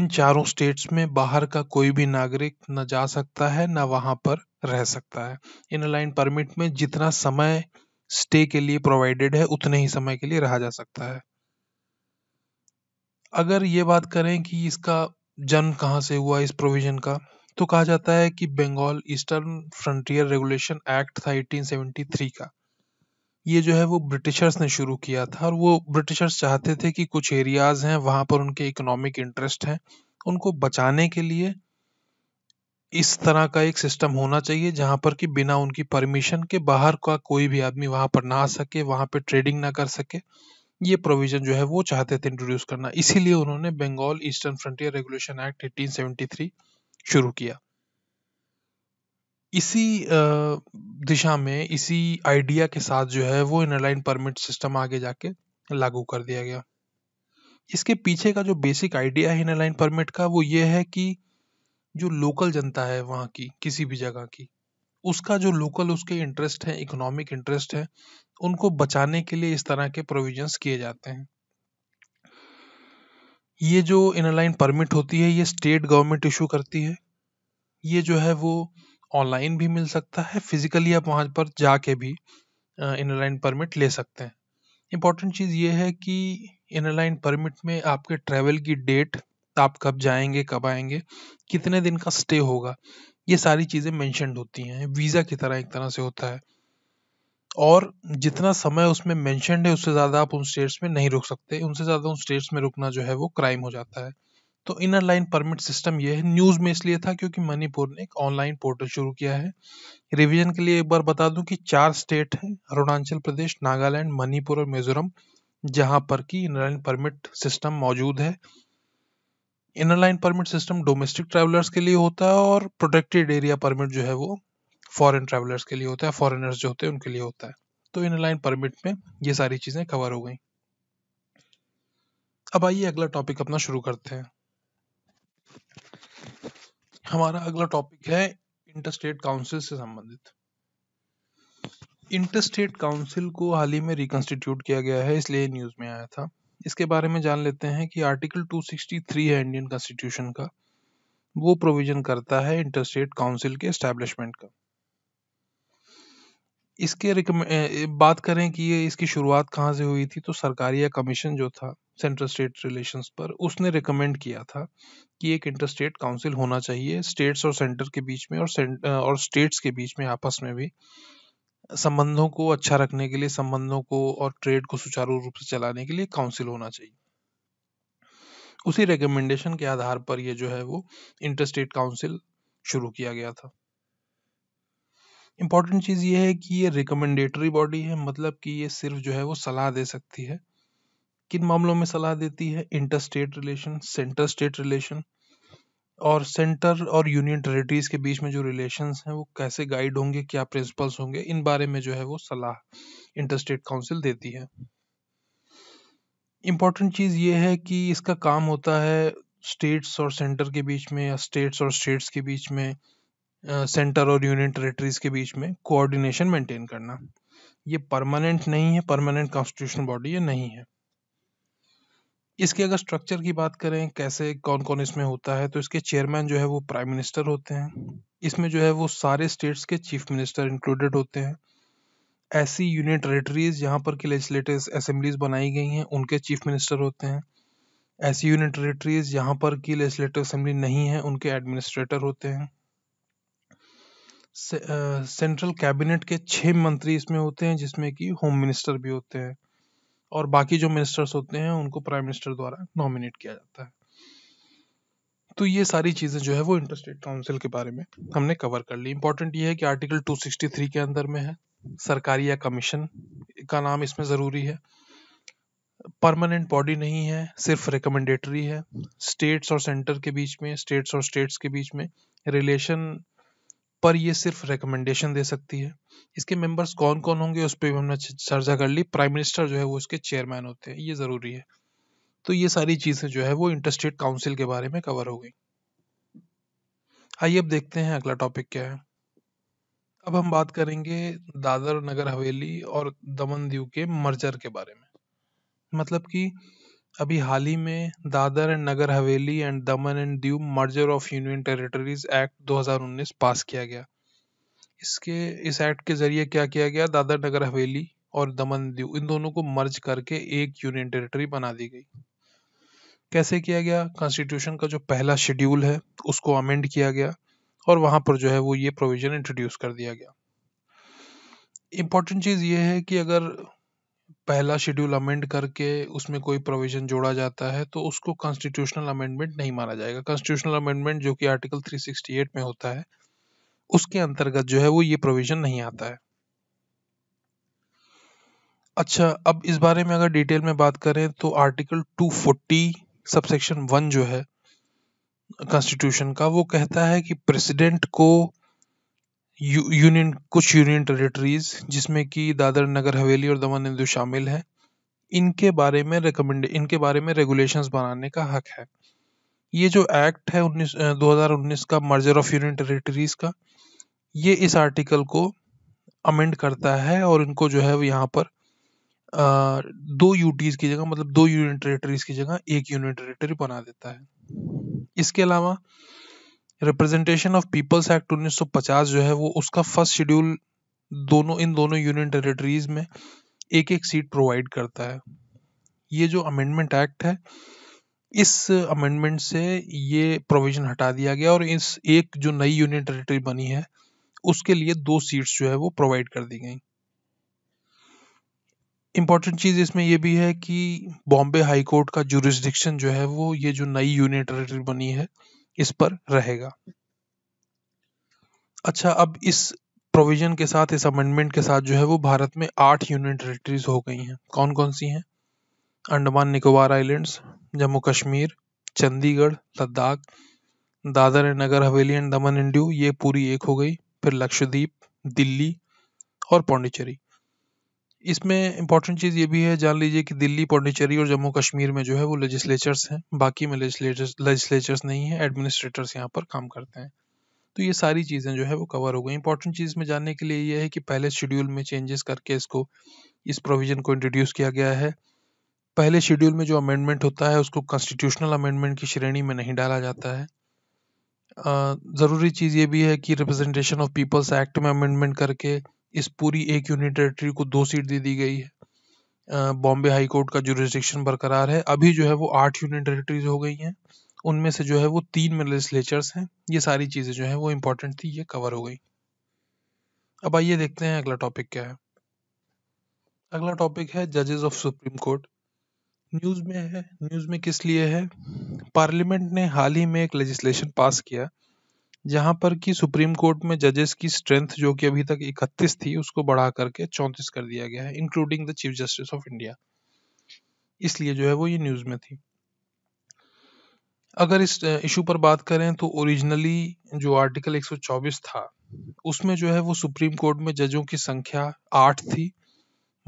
इन चारों स्टेट्स में बाहर का कोई भी नागरिक न जा सकता है न वहाँ पर रह सकता है इनर लाइन परमिट में जितना समय स्टे के लिए प्रोवाइडेड है उतने ही समय के लिए रहा जा सकता है अगर ये बात करें कि इसका जन्म कहाँ से हुआ इस प्रोविजन का तो कहा जाता है कि Bengal eastern frontier regulation act था 1873 का ये जो है वो ब्रिटिशर्स ने शुरू किया था और वो ब्रिटिशर्स चाहते थे कि कुछ एरियाज हैं वहां पर उनके इकोनॉमिक इंटरेस्ट हैं उनको बचाने के लिए इस तरह का एक सिस्टम होना चाहिए जहाँ पर कि बिना उनकी परमिशन के बाहर का कोई भी आदमी वहां पर ना आ सके वहां पर ट्रेडिंग ना कर सके ये प्रोविजन जो है वो चाहते थे इंट्रोड्यूस करना इसीलिए उन्होंने Bengal eastern frontier regulation act 1873 शुरू किया इसी दिशा में इसी आइडिया के साथ जो है वो इनरलाइन परमिट सिस्टम आगे जाके लागू कर दिया गया इसके पीछे का जो बेसिक आइडिया है इनरलाइन परमिट का वो ये है कि जो लोकल जनता है वहाँ की किसी भी जगह की उसका जो लोकल उसके इंटरेस्ट है इकोनॉमिक इंटरेस्ट है उनको बचाने के लिए इस तरह के प्रोविजंस किए जाते हैं ये जो इनलाइन परमिट होती है ये स्टेट गवर्नमेंट इशू करती है ये जो है वो ऑनलाइन भी मिल सकता है फिजिकली आप वहाँ पर जाके भी इनलाइन परमिट ले सकते हैं इम्पॉर्टेंट चीज़ ये है कि इनलाइन परमिट में आपके ट्रैवल की डेट आप कब जाएंगे कब आएंगे कितने दिन का स्टे होगा ये सारी चीज़ें मैंशनड होती हैं वीज़ा की तरह एक तरह से होता है और जितना समय उसमें मैंशनड है उससे ज़्यादा आप उन स्टेट्स में नहीं रुक सकते उनसे ज़्यादा उन स्टेट्स में रुकना जो है वो क्राइम हो जाता है तो इनर लाइन परमिट सिस्टम ये है न्यूज़ में इसलिए था क्योंकि मणिपुर ने एक ऑनलाइन पोर्टल शुरू किया है रिवीजन के लिए एक बार बता दूं कि चार स्टेट हैं अरुणाचल प्रदेश नागालैंड मणिपुर और मिजोरम जहां पर कि इनर लाइन परमिट सिस्टम मौजूद है inner line permit system domestic travellers के लिए होता है और प्रोटेक्टेड एरिया परमिट जो है वो फॉरेन ट्रैवलर्स के लिए होता है फॉरेनर्स जो होते हैं उनके लिए होता है तो इनर लाइन परमिट में ये सारी चीज़ें कवर हो गई अब आइए अगला टॉपिक अपना शुरू करते हैं हमारा अगला टॉपिक है इंटरस्टेट काउंसिल से संबंधित इंटरस्टेट काउंसिल को हाल ही में रिकॉन्स्टिट्यूट किया गया है इसलिए न्यूज में आया था इसके बारे में जान लेते हैं कि आर्टिकल 263 है इंडियन कॉन्स्टिट्यूशन का वो प्रोविजन करता है इंटरस्टेट काउंसिल के एस्टेब्लिशमेंट का इसके बात करें कि ये इसकी शुरुआत कहाँ से हुई थी तो सरकारी या कमीशन जो था सेंट्रल स्टेट रिलेशंस पर उसने रिकमेंड किया था कि एक इंटरस्टेट काउंसिल होना चाहिए स्टेट्स और सेंटर के बीच में और और स्टेट्स के बीच में आपस में भी संबंधों को अच्छा रखने के लिए संबंधों को और ट्रेड को सुचारू रूप से चलाने के लिए काउंसिल होना चाहिए उसी रिकमेंडेशन के आधार पर यह जो है वो इंटर स्टेट काउंसिल शुरू किया गया था इंपॉर्टेंट चीज़ ये है कि ये रिकमेंडेटरी बॉडी है मतलब कि ये सिर्फ जो है वो सलाह दे सकती है किन मामलों में सलाह देती है inter state relation centre state relation और सेंटर और यूनियन टेरिटरीज के बीच में जो रिलेशंस हैं वो कैसे गाइड होंगे क्या प्रिंसिपल्स होंगे इन बारे में जो है वो सलाह इंटरस्टेट काउंसिल देती है इम्पॉर्टेंट चीज़ ये है कि इसका काम होता है स्टेट्स और सेंटर के बीच में या स्टेट्स और स्टेट्स के बीच में सेंटर और यूनियन टेरिटरीज के बीच में कोऑर्डिनेशन मेंटेन करना ये परमानेंट नहीं है परमानेंट कॉन्स्टिट्यूशन बॉडी ये नहीं है इसके अगर स्ट्रक्चर की बात करें कैसे कौन कौन इसमें होता है तो इसके चेयरमैन जो है वो प्राइम मिनिस्टर होते हैं इसमें जो है वो सारे स्टेट्स के चीफ मिनिस्टर इंक्लूडेड होते हैं ऐसी यूनियन टेरेटरीज जहाँ पर की लेजिस्लेटिव असेंबलीज बनाई गई हैं उनके चीफ मिनिस्टर होते हैं ऐसी यूनियन टेरेटरीज जहाँ पर की लेजिस्लेटिव असेंबली नहीं है उनके एडमिनिस्ट्रेटर होते हैं सेंट्रल कैबिनेट के छः मंत्री इसमें होते हैं जिसमें कि होम मिनिस्टर भी होते हैं और बाकी जो मिनिस्टर्स होते हैं उनको प्राइम मिनिस्टर द्वारा नॉमिनेट किया जाता है तो ये सारी चीज़ें जो है वो इंटर स्टेट काउंसिल के बारे में हमने कवर कर ली इंपॉर्टेंट ये है कि आर्टिकल 263 के अंदर में है सरकारी या कमीशन का नाम इसमें ज़रूरी है परमानेंट बॉडी नहीं है सिर्फ रिकमेंडेटरी है स्टेट्स और सेंटर के बीच में स्टेट्स और स्टेट्स के बीच में रिलेशन पर ये सिर्फ रिकमेंडेशन दे सकती है इसके मेंबर्स कौन कौन होंगे उस पर भी हमने चर्चा कर ली प्राइम मिनिस्टर जो है वो इसके चेयरमैन होते हैं ये ज़रूरी है तो ये सारी चीज़ें जो है वो इंटरस्टेट काउंसिल के बारे में कवर हो गई आइए अब देखते हैं अगला टॉपिक क्या है अब हम बात करेंगे दादर नगर हवेली और दमन दीव के मर्जर के बारे में मतलब कि अभी हाल ही में Dadar and Nagar Haveli and Daman and Diu merger of union territories act 2019 पास किया गया इसके इस एक्ट के जरिए क्या किया गया दादर नगर हवेली और दमन दीव इन दोनों को मर्ज करके एक यूनियन टेरिटरी बना दी गई कैसे किया गया कॉन्स्टिट्यूशन का जो पहला शेड्यूल है उसको अमेंड किया गया और वहां पर जो है वो ये प्रोविजन इंट्रोड्यूस कर दिया गया इम्पोर्टेंट चीज़ ये है कि अगर पहला शेड्यूल अमेंड करके उसमें कोई प्रोविजन जोड़ा जाता है तो उसको कॉन्स्टिट्यूशनल अमेंडमेंट नहीं माना जाएगा कॉन्स्टिट्यूशनल अमेंडमेंट जो कि आर्टिकल 368 में होता है उसके अंतर्गत जो है वो ये प्रोविजन नहीं आता है अच्छा अब इस बारे में अगर डिटेल में बात करें तो आर्टिकल 240 सबसेक्शन वन जो है कॉन्स्टिट्यूशन का वो कहता है कि प्रेसिडेंट को यूनियन कुछ यूनियन टेरिटरीज जिसमें कि दादर नगर हवेली और दमन दीव शामिल हैं इनके बारे में रिकमेंड इनके बारे में रेगुलेशन बनाने का हक है ये जो एक्ट है उन्नीस 2019 का मर्जर ऑफ यूनियन टेरिटरीज का ये इस आर्टिकल को अमेंड करता है और इनको जो है यहाँ पर आ, दो यूटीज की जगह मतलब दो यूनियन टेरिटरीज की जगह एक यूनियन टेरिटरी बना देता है इसके अलावा रिप्रेजेंटेशन ऑफ पीपल्स एक्ट 1950 जो है वो उसका फर्स्ट शेड्यूल दोनों इन दोनों यूनियन टेरिटरीज में एक एक सीट प्रोवाइड करता है ये जो अमेंडमेंट एक्ट है इस अमेंडमेंट से ये प्रोविजन हटा दिया गया और इस एक जो नई यूनियन टेरिटरी बनी है उसके लिए दो सीट्स जो है वो प्रोवाइड कर दी गई इम्पोर्टेंट चीज़ इसमें यह भी है कि बॉम्बे हाई कोर्ट का जुरिस्डिक्शन जो है वो ये जो नई यूनियन टेरिटरी बनी है इस पर रहेगा अच्छा अब इस प्रोविजन के साथ इस अमेंडमेंट के साथ जो है वो भारत में आठ यूनियन टेरिटरीज हो गई हैं कौन कौन सी हैं Andaman Nicobar islands Jammu Kashmir Chandigarh Ladakh Dadra and Nagar Haveli and Daman and due ये पूरी एक हो गई फिर लक्षद्वीप दिल्ली और पौंडीचेरी इसमें इंपॉर्टेंट चीज़ ये भी है जान लीजिए कि दिल्ली पौंडीचेरी और जम्मू कश्मीर में जो है वो लेजिस्लेचर्स हैं बाकी में लेजिस्लेचर्स लेजिस्लेचर्स नहीं है एडमिनिस्ट्रेटर्स यहाँ पर काम करते हैं तो ये सारी चीज़ें जो है वो कवर हो गई इंपॉर्टेंट चीज़ में जानने के लिए ये है कि पहले शेड्यूल में चेंजेस करके इसको इस प्रोविज़न को इंट्रोड्यूस किया गया है पहले शेड्यूल में जो अमेंडमेंट होता है उसको कॉन्स्टिट्यूशनल अमेंडमेंट की श्रेणी में नहीं डाला जाता है ज़रूरी चीज़ ये भी है कि रिप्रेजेंटेशन ऑफ पीपल्स एक्ट में अमेंडमेंट करके इस पूरी एक यूनियन टेरेटरी को दो सीट दे दी गई है बॉम्बे हाई कोर्ट का जुरिस्डिक्शन बरकरार है अभी जो है वो आठ यूनियन टेरेटरीज हो गई हैं उनमें से जो है वो तीन में लेजिस्लेचर्स हैं ये सारी चीज़ें जो है वो इम्पोर्टेंट थी ये कवर हो गई अब आइए देखते हैं अगला टॉपिक क्या है अगला टॉपिक है जजेस ऑफ सुप्रीम कोर्ट न्यूज़ में है न्यूज़ में किस लिए है पार्लियामेंट ने हाल ही में एक लेजिस्लेशन पास किया जहां पर कि सुप्रीम कोर्ट में जजेस की स्ट्रेंथ जो कि अभी तक 31 थी उसको बढ़ा करके 34 कर दिया गया है including the chief justice of India इसलिए जो है वो ये न्यूज़ में थी अगर इस इशू पर बात करें तो ओरिजिनली जो आर्टिकल 124 था उसमें जो है वो सुप्रीम कोर्ट में जजों की संख्या आठ थी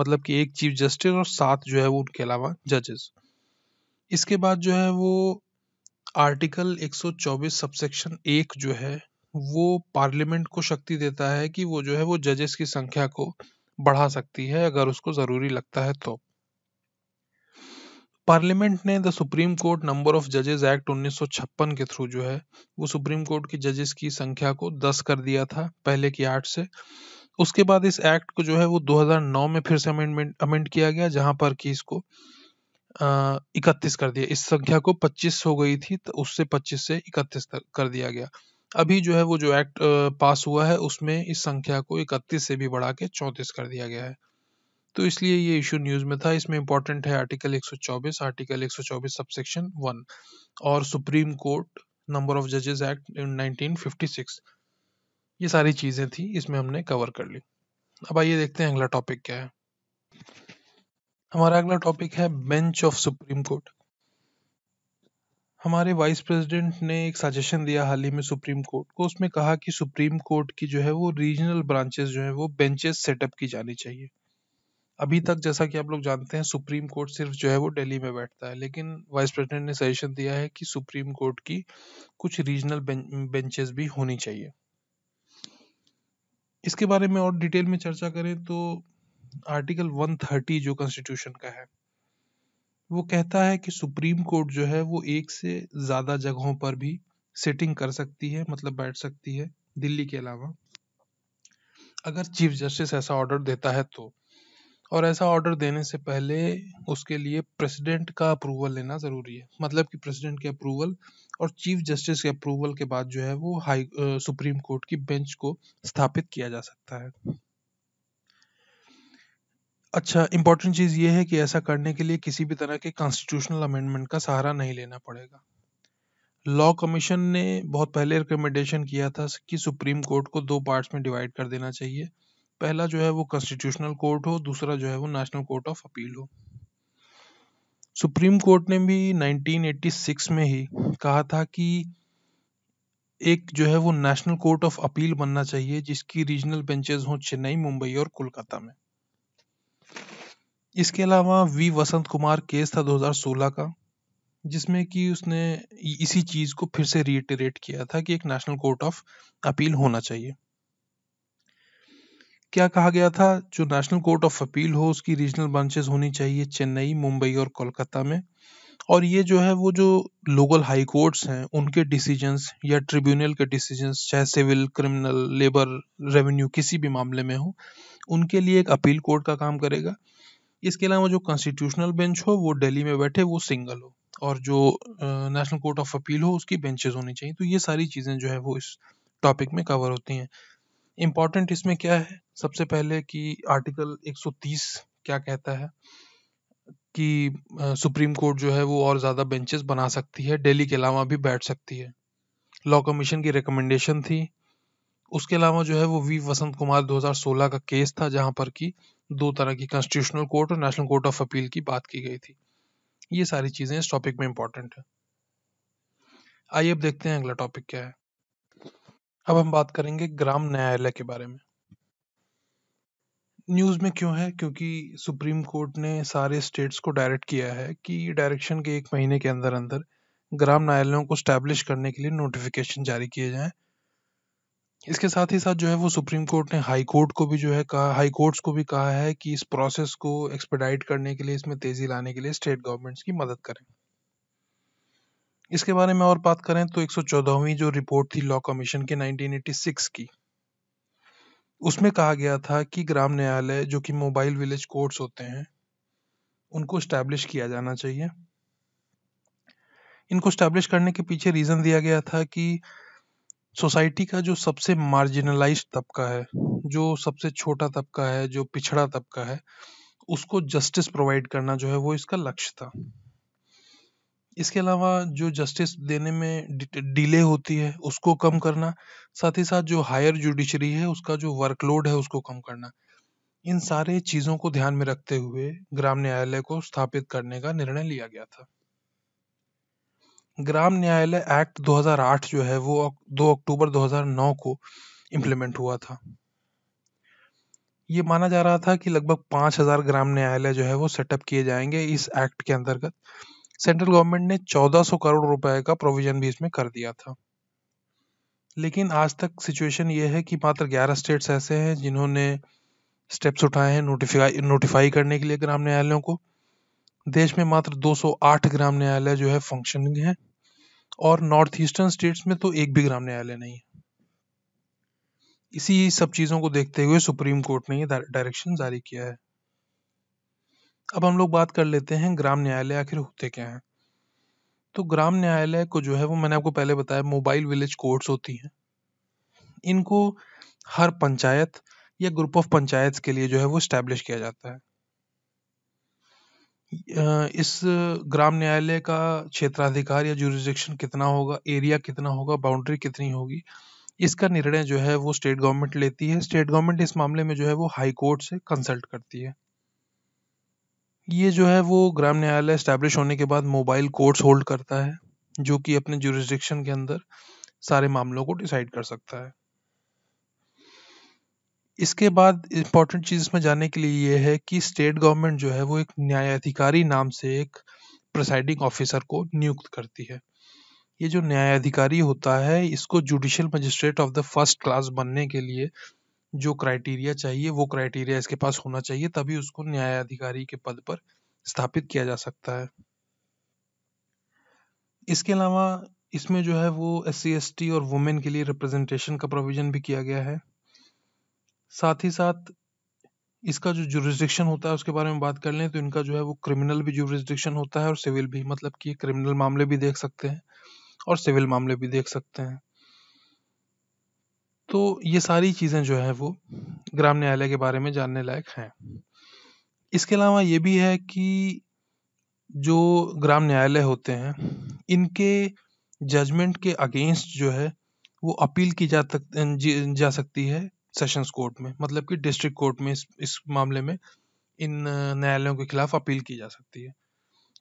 मतलब कि एक चीफ जस्टिस और सात जो है वो उनके अलावा जजेस इसके बाद जो है वो आर्टिकल 124 सबसेक्शन एक जो है वो पार्लियामेंट को शक्ति देता है कि वो जो है वो जजेस की संख्या को बढ़ा सकती है अगर उसको जरूरी लगता है तो पार्लियामेंट ने the supreme court number of जजेस एक्ट 1956 के थ्रू जो है वो सुप्रीम कोर्ट की जजेस की संख्या को 10 कर दिया था पहले की आठ से उसके बाद इस एक्ट को जो है वो 2009 में फिर से अमेंडमेंट अमेंड किया गया जहां पर कि इसको इकतीस कर दिया इस संख्या को पच्चीस हो गई थी तो उससे पच्चीस से इकतीस कर दिया गया अभी जो है वो जो एक्ट पास हुआ है उसमें इस संख्या को इकतीस से भी बढ़ा के चौंतीस कर दिया गया है तो इसलिए ये इशू न्यूज में था इसमें इंपॉर्टेंट है आर्टिकल 124 आर्टिकल 124 सबसेक्शन वन और सुप्रीम कोर्ट नंबर ऑफ जजेस एक्ट इन 1956 ये सारी चीजें थी इसमें हमने कवर कर ली अब आइए देखते हैं अगला टॉपिक क्या है हमारा अगला टॉपिक है बेंच ऑफ सुप्रीम कोर्ट हमारे वाइस प्रेसिडेंट ने एक सजेशन दिया हाल ही में सुप्रीम कोर्ट को उसमें कहा कि सुप्रीम कोर्ट की जो है वो रीजनल ब्रांचेस जो है वो बेंचेस सेटअप की जानी चाहिए अभी तक जैसा कि आप लोग जानते हैं सुप्रीम कोर्ट सिर्फ जो है वो दिल्ली में बैठता है लेकिन वाइस प्रेसिडेंट ने सजेशन दिया है कि सुप्रीम कोर्ट की कुछ रीजनल बेंचेस भी होनी चाहिए इसके बारे में और डिटेल में चर्चा करें तो आर्टिकल 130 जो कॉन्स्टिट्यूशन का है वो कहता है कि सुप्रीम कोर्ट जो है वो एक से ज़्यादा जगहों पर भी सिटिंग कर सकती है मतलब बैठ सकती है दिल्ली के अलावा अगर चीफ जस्टिस ऐसा ऑर्डर देता है तो और ऐसा ऑर्डर देने से पहले उसके लिए प्रेसिडेंट का अप्रूवल लेना ज़रूरी है मतलब कि प्रेसिडेंट के अप्रूवल और चीफ जस्टिस के अप्रूवल के बाद जो है वो हाई सुप्रीम कोर्ट की बेंच को स्थापित किया जा सकता है अच्छा इम्पोर्टेंट चीज़ ये है कि ऐसा करने के लिए किसी भी तरह के कॉन्स्टिट्यूशनल अमेंडमेंट का सहारा नहीं लेना पड़ेगा लॉ कमीशन ने बहुत पहले रिकमेंडेशन किया था कि सुप्रीम कोर्ट को दो पार्ट्स में डिवाइड कर देना चाहिए पहला जो है वो कॉन्स्टिट्यूशनल कोर्ट हो दूसरा जो है वो नेशनल कोर्ट ऑफ अपील हो सुप्रीम कोर्ट ने भी 1986 में ही कहा था कि एक जो है वो नेशनल कोर्ट ऑफ अपील बनना चाहिए जिसकी रीजनल बेंचेस हों चेन्नई मुंबई और कोलकाता में इसके अलावा वी वसंत कुमार केस था 2016 का जिसमें कि उसने इसी चीज़ को फिर से रिटरेट किया था कि एक नेशनल कोर्ट ऑफ अपील होना चाहिए क्या कहा गया था जो नेशनल कोर्ट ऑफ अपील हो उसकी रीजनल ब्रांचेस होनी चाहिए चेन्नई मुंबई और कोलकाता में और ये जो है वो जो लोकल हाई कोर्ट्स हैं उनके डिसीजंस या ट्रिब्यूनल के डिसीजंस चाहे सिविल क्रिमिनल लेबर रेवेन्यू किसी भी मामले में हो उनके लिए एक अपील कोर्ट का काम करेगा इसके अलावा जो कॉन्स्टिट्यूशनल बेंच हो वो दिल्ली में बैठे वो सिंगल हो और जो नेशनल कोर्ट ऑफ अपील हो उसकी बेंचेस होनी चाहिए तो ये सारी चीज़ें जो है वो इस टॉपिक में कवर होती हैं इम्पॉर्टेंट इसमें क्या है सबसे पहले कि आर्टिकल 130 क्या कहता है कि सुप्रीम कोर्ट जो है वो और ज़्यादा बेंचेस बना सकती है दिल्ली के अलावा भी बैठ सकती है लॉ कमीशन की रिकमेंडेशन थी उसके अलावा जो है वो वी वसंत कुमार 2016 का केस था जहां पर कि दो तरह की कॉन्स्टिट्यूशनल कोर्ट और नेशनल कोर्ट ऑफ अपील की बात की गई थी ये सारी चीज़ें इस टॉपिक में इंपॉर्टेंट है आइए अब देखते हैं अगला टॉपिक क्या है अब हम बात करेंगे ग्राम न्यायालय के बारे में न्यूज़ में क्यों है क्योंकि सुप्रीम कोर्ट ने सारे स्टेट्स को डायरेक्ट किया है कि डायरेक्शन के एक महीने के अंदर अंदर ग्राम न्यायालयों को स्टैब्लिश करने के लिए नोटिफिकेशन जारी किए जाएं इसके साथ ही साथ जो है वो सुप्रीम कोर्ट ने हाई कोर्ट को भी जो है कहा हाई कोर्ट्स को भी कहा है कि इस प्रोसेस को एक्सपेडाइट करने के लिए इसमें तेजी लाने के लिए स्टेट गवर्नमेंट्स की मदद करें इसके बारे में और बात करें तो 114वीं जो रिपोर्ट थी लॉ कमीशन के 1986 की उसमें कहा गया था कि ग्राम न्यायालय जो कि मोबाइल विलेज कोर्ट्स होते हैं उनको स्टैब्लिश किया जाना चाहिए इनको स्टैब्लिश करने के पीछे रीज़न दिया गया था कि सोसाइटी का जो सबसे मार्जिनलाइज तबका है जो सबसे छोटा तबका है जो पिछड़ा तबका है उसको जस्टिस प्रोवाइड करना जो है वो इसका लक्ष्य था इसके अलावा जो जस्टिस देने में डिले होती है उसको कम करना साथ ही साथ जो हायर जुडिशरी है उसका जो वर्कलोड है उसको कम करना इन सारे चीज़ों को ध्यान में रखते हुए ग्राम न्यायालय को स्थापित करने का निर्णय लिया गया था ग्राम न्यायालय एक्ट 2008 जो है वो 2 अक्टूबर 2009 को इम्प्लीमेंट हुआ था ये माना जा रहा था कि लगभग 5000 ग्राम न्यायालय जो है वो सेटअप किए जाएंगे इस एक्ट के अंतर्गत सेंट्रल गवर्नमेंट ने 1400 करोड़ रुपए का प्रोविजन भी इसमें कर दिया था लेकिन आज तक सिचुएशन ये है कि मात्र 11 स्टेट्स ऐसे हैं जिन्होंने स्टेप्स उठाए हैं नोटिफाई नोटिफाई करने के लिए ग्राम न्यायालयों को देश में मात्र 208 ग्राम न्यायालय जो है फंक्शनिंग है और नॉर्थ ईस्टर्न स्टेट्स में तो एक भी ग्राम न्यायालय नहीं है इसी सब चीज़ों को देखते हुए सुप्रीम कोर्ट ने ये डायरेक्शन जारी किया है अब हम लोग बात कर लेते हैं ग्राम न्यायालय आखिर होते क्या हैं तो ग्राम न्यायालय को जो है वो मैंने आपको पहले बताया मोबाइल विलेज कोर्ट्स होती हैं इनको हर पंचायत या ग्रुप ऑफ पंचायत के लिए जो है वो स्टैब्लिश किया जाता है इस ग्राम न्यायालय का क्षेत्राधिकार या जुरिस्डिक्शन कितना होगा, एरिया कितना होगा, बाउंड्री कितनी होगी, इसका निर्णय जो है वो स्टेट गवर्नमेंट लेती है। स्टेट गवर्नमेंट इस मामले में जो है वो हाई कोर्ट से कंसल्ट करती है। ये जो है वो ग्राम न्यायालय स्टैब्लिश होने के बाद मोबाइल कोर्ट्स होल्ड करता है, जो कि अपने जुरिस्डिक्शन के अंदर सारे मामलों को डिसाइड कर सकता है। इसके बाद इम्पोर्टेंट चीज़ इसमें जानने के लिए ये है कि स्टेट गवर्नमेंट जो है वो एक न्यायाधिकारी नाम से एक प्रिसाइडिंग ऑफिसर को नियुक्त करती है ये जो न्यायाधिकारी होता है इसको judicial magistrate of the first class बनने के लिए जो क्राइटेरिया चाहिए वो क्राइटेरिया इसके पास होना चाहिए तभी उसको न्यायाधिकारी के पद पर स्थापित किया जा सकता है इसके अलावा इसमें जो है वो एस सी एस टी और वुमेन के लिए रिप्रेजेंटेशन का प्रोविजन भी किया गया है साथ ही साथ इसका जो जुरिस्डिक्शन होता है उसके बारे में बात कर लें तो इनका जो है वो क्रिमिनल भी जुरिस्डिक्शन होता है और सिविल भी मतलब कि क्रिमिनल मामले भी देख सकते हैं और सिविल मामले भी देख सकते हैं तो ये सारी चीज़ें जो है वो ग्राम न्यायालय के बारे में जानने लायक हैं इसके अलावा ये भी है कि जो ग्राम न्यायालय होते हैं इनके जजमेंट के अगेंस्ट जो है वो अपील की जा जा सकती है सेशंस कोर्ट में मतलब कि डिस्ट्रिक्ट कोर्ट में इस इस मामले में इन न्यायालयों के खिलाफ अपील की जा सकती है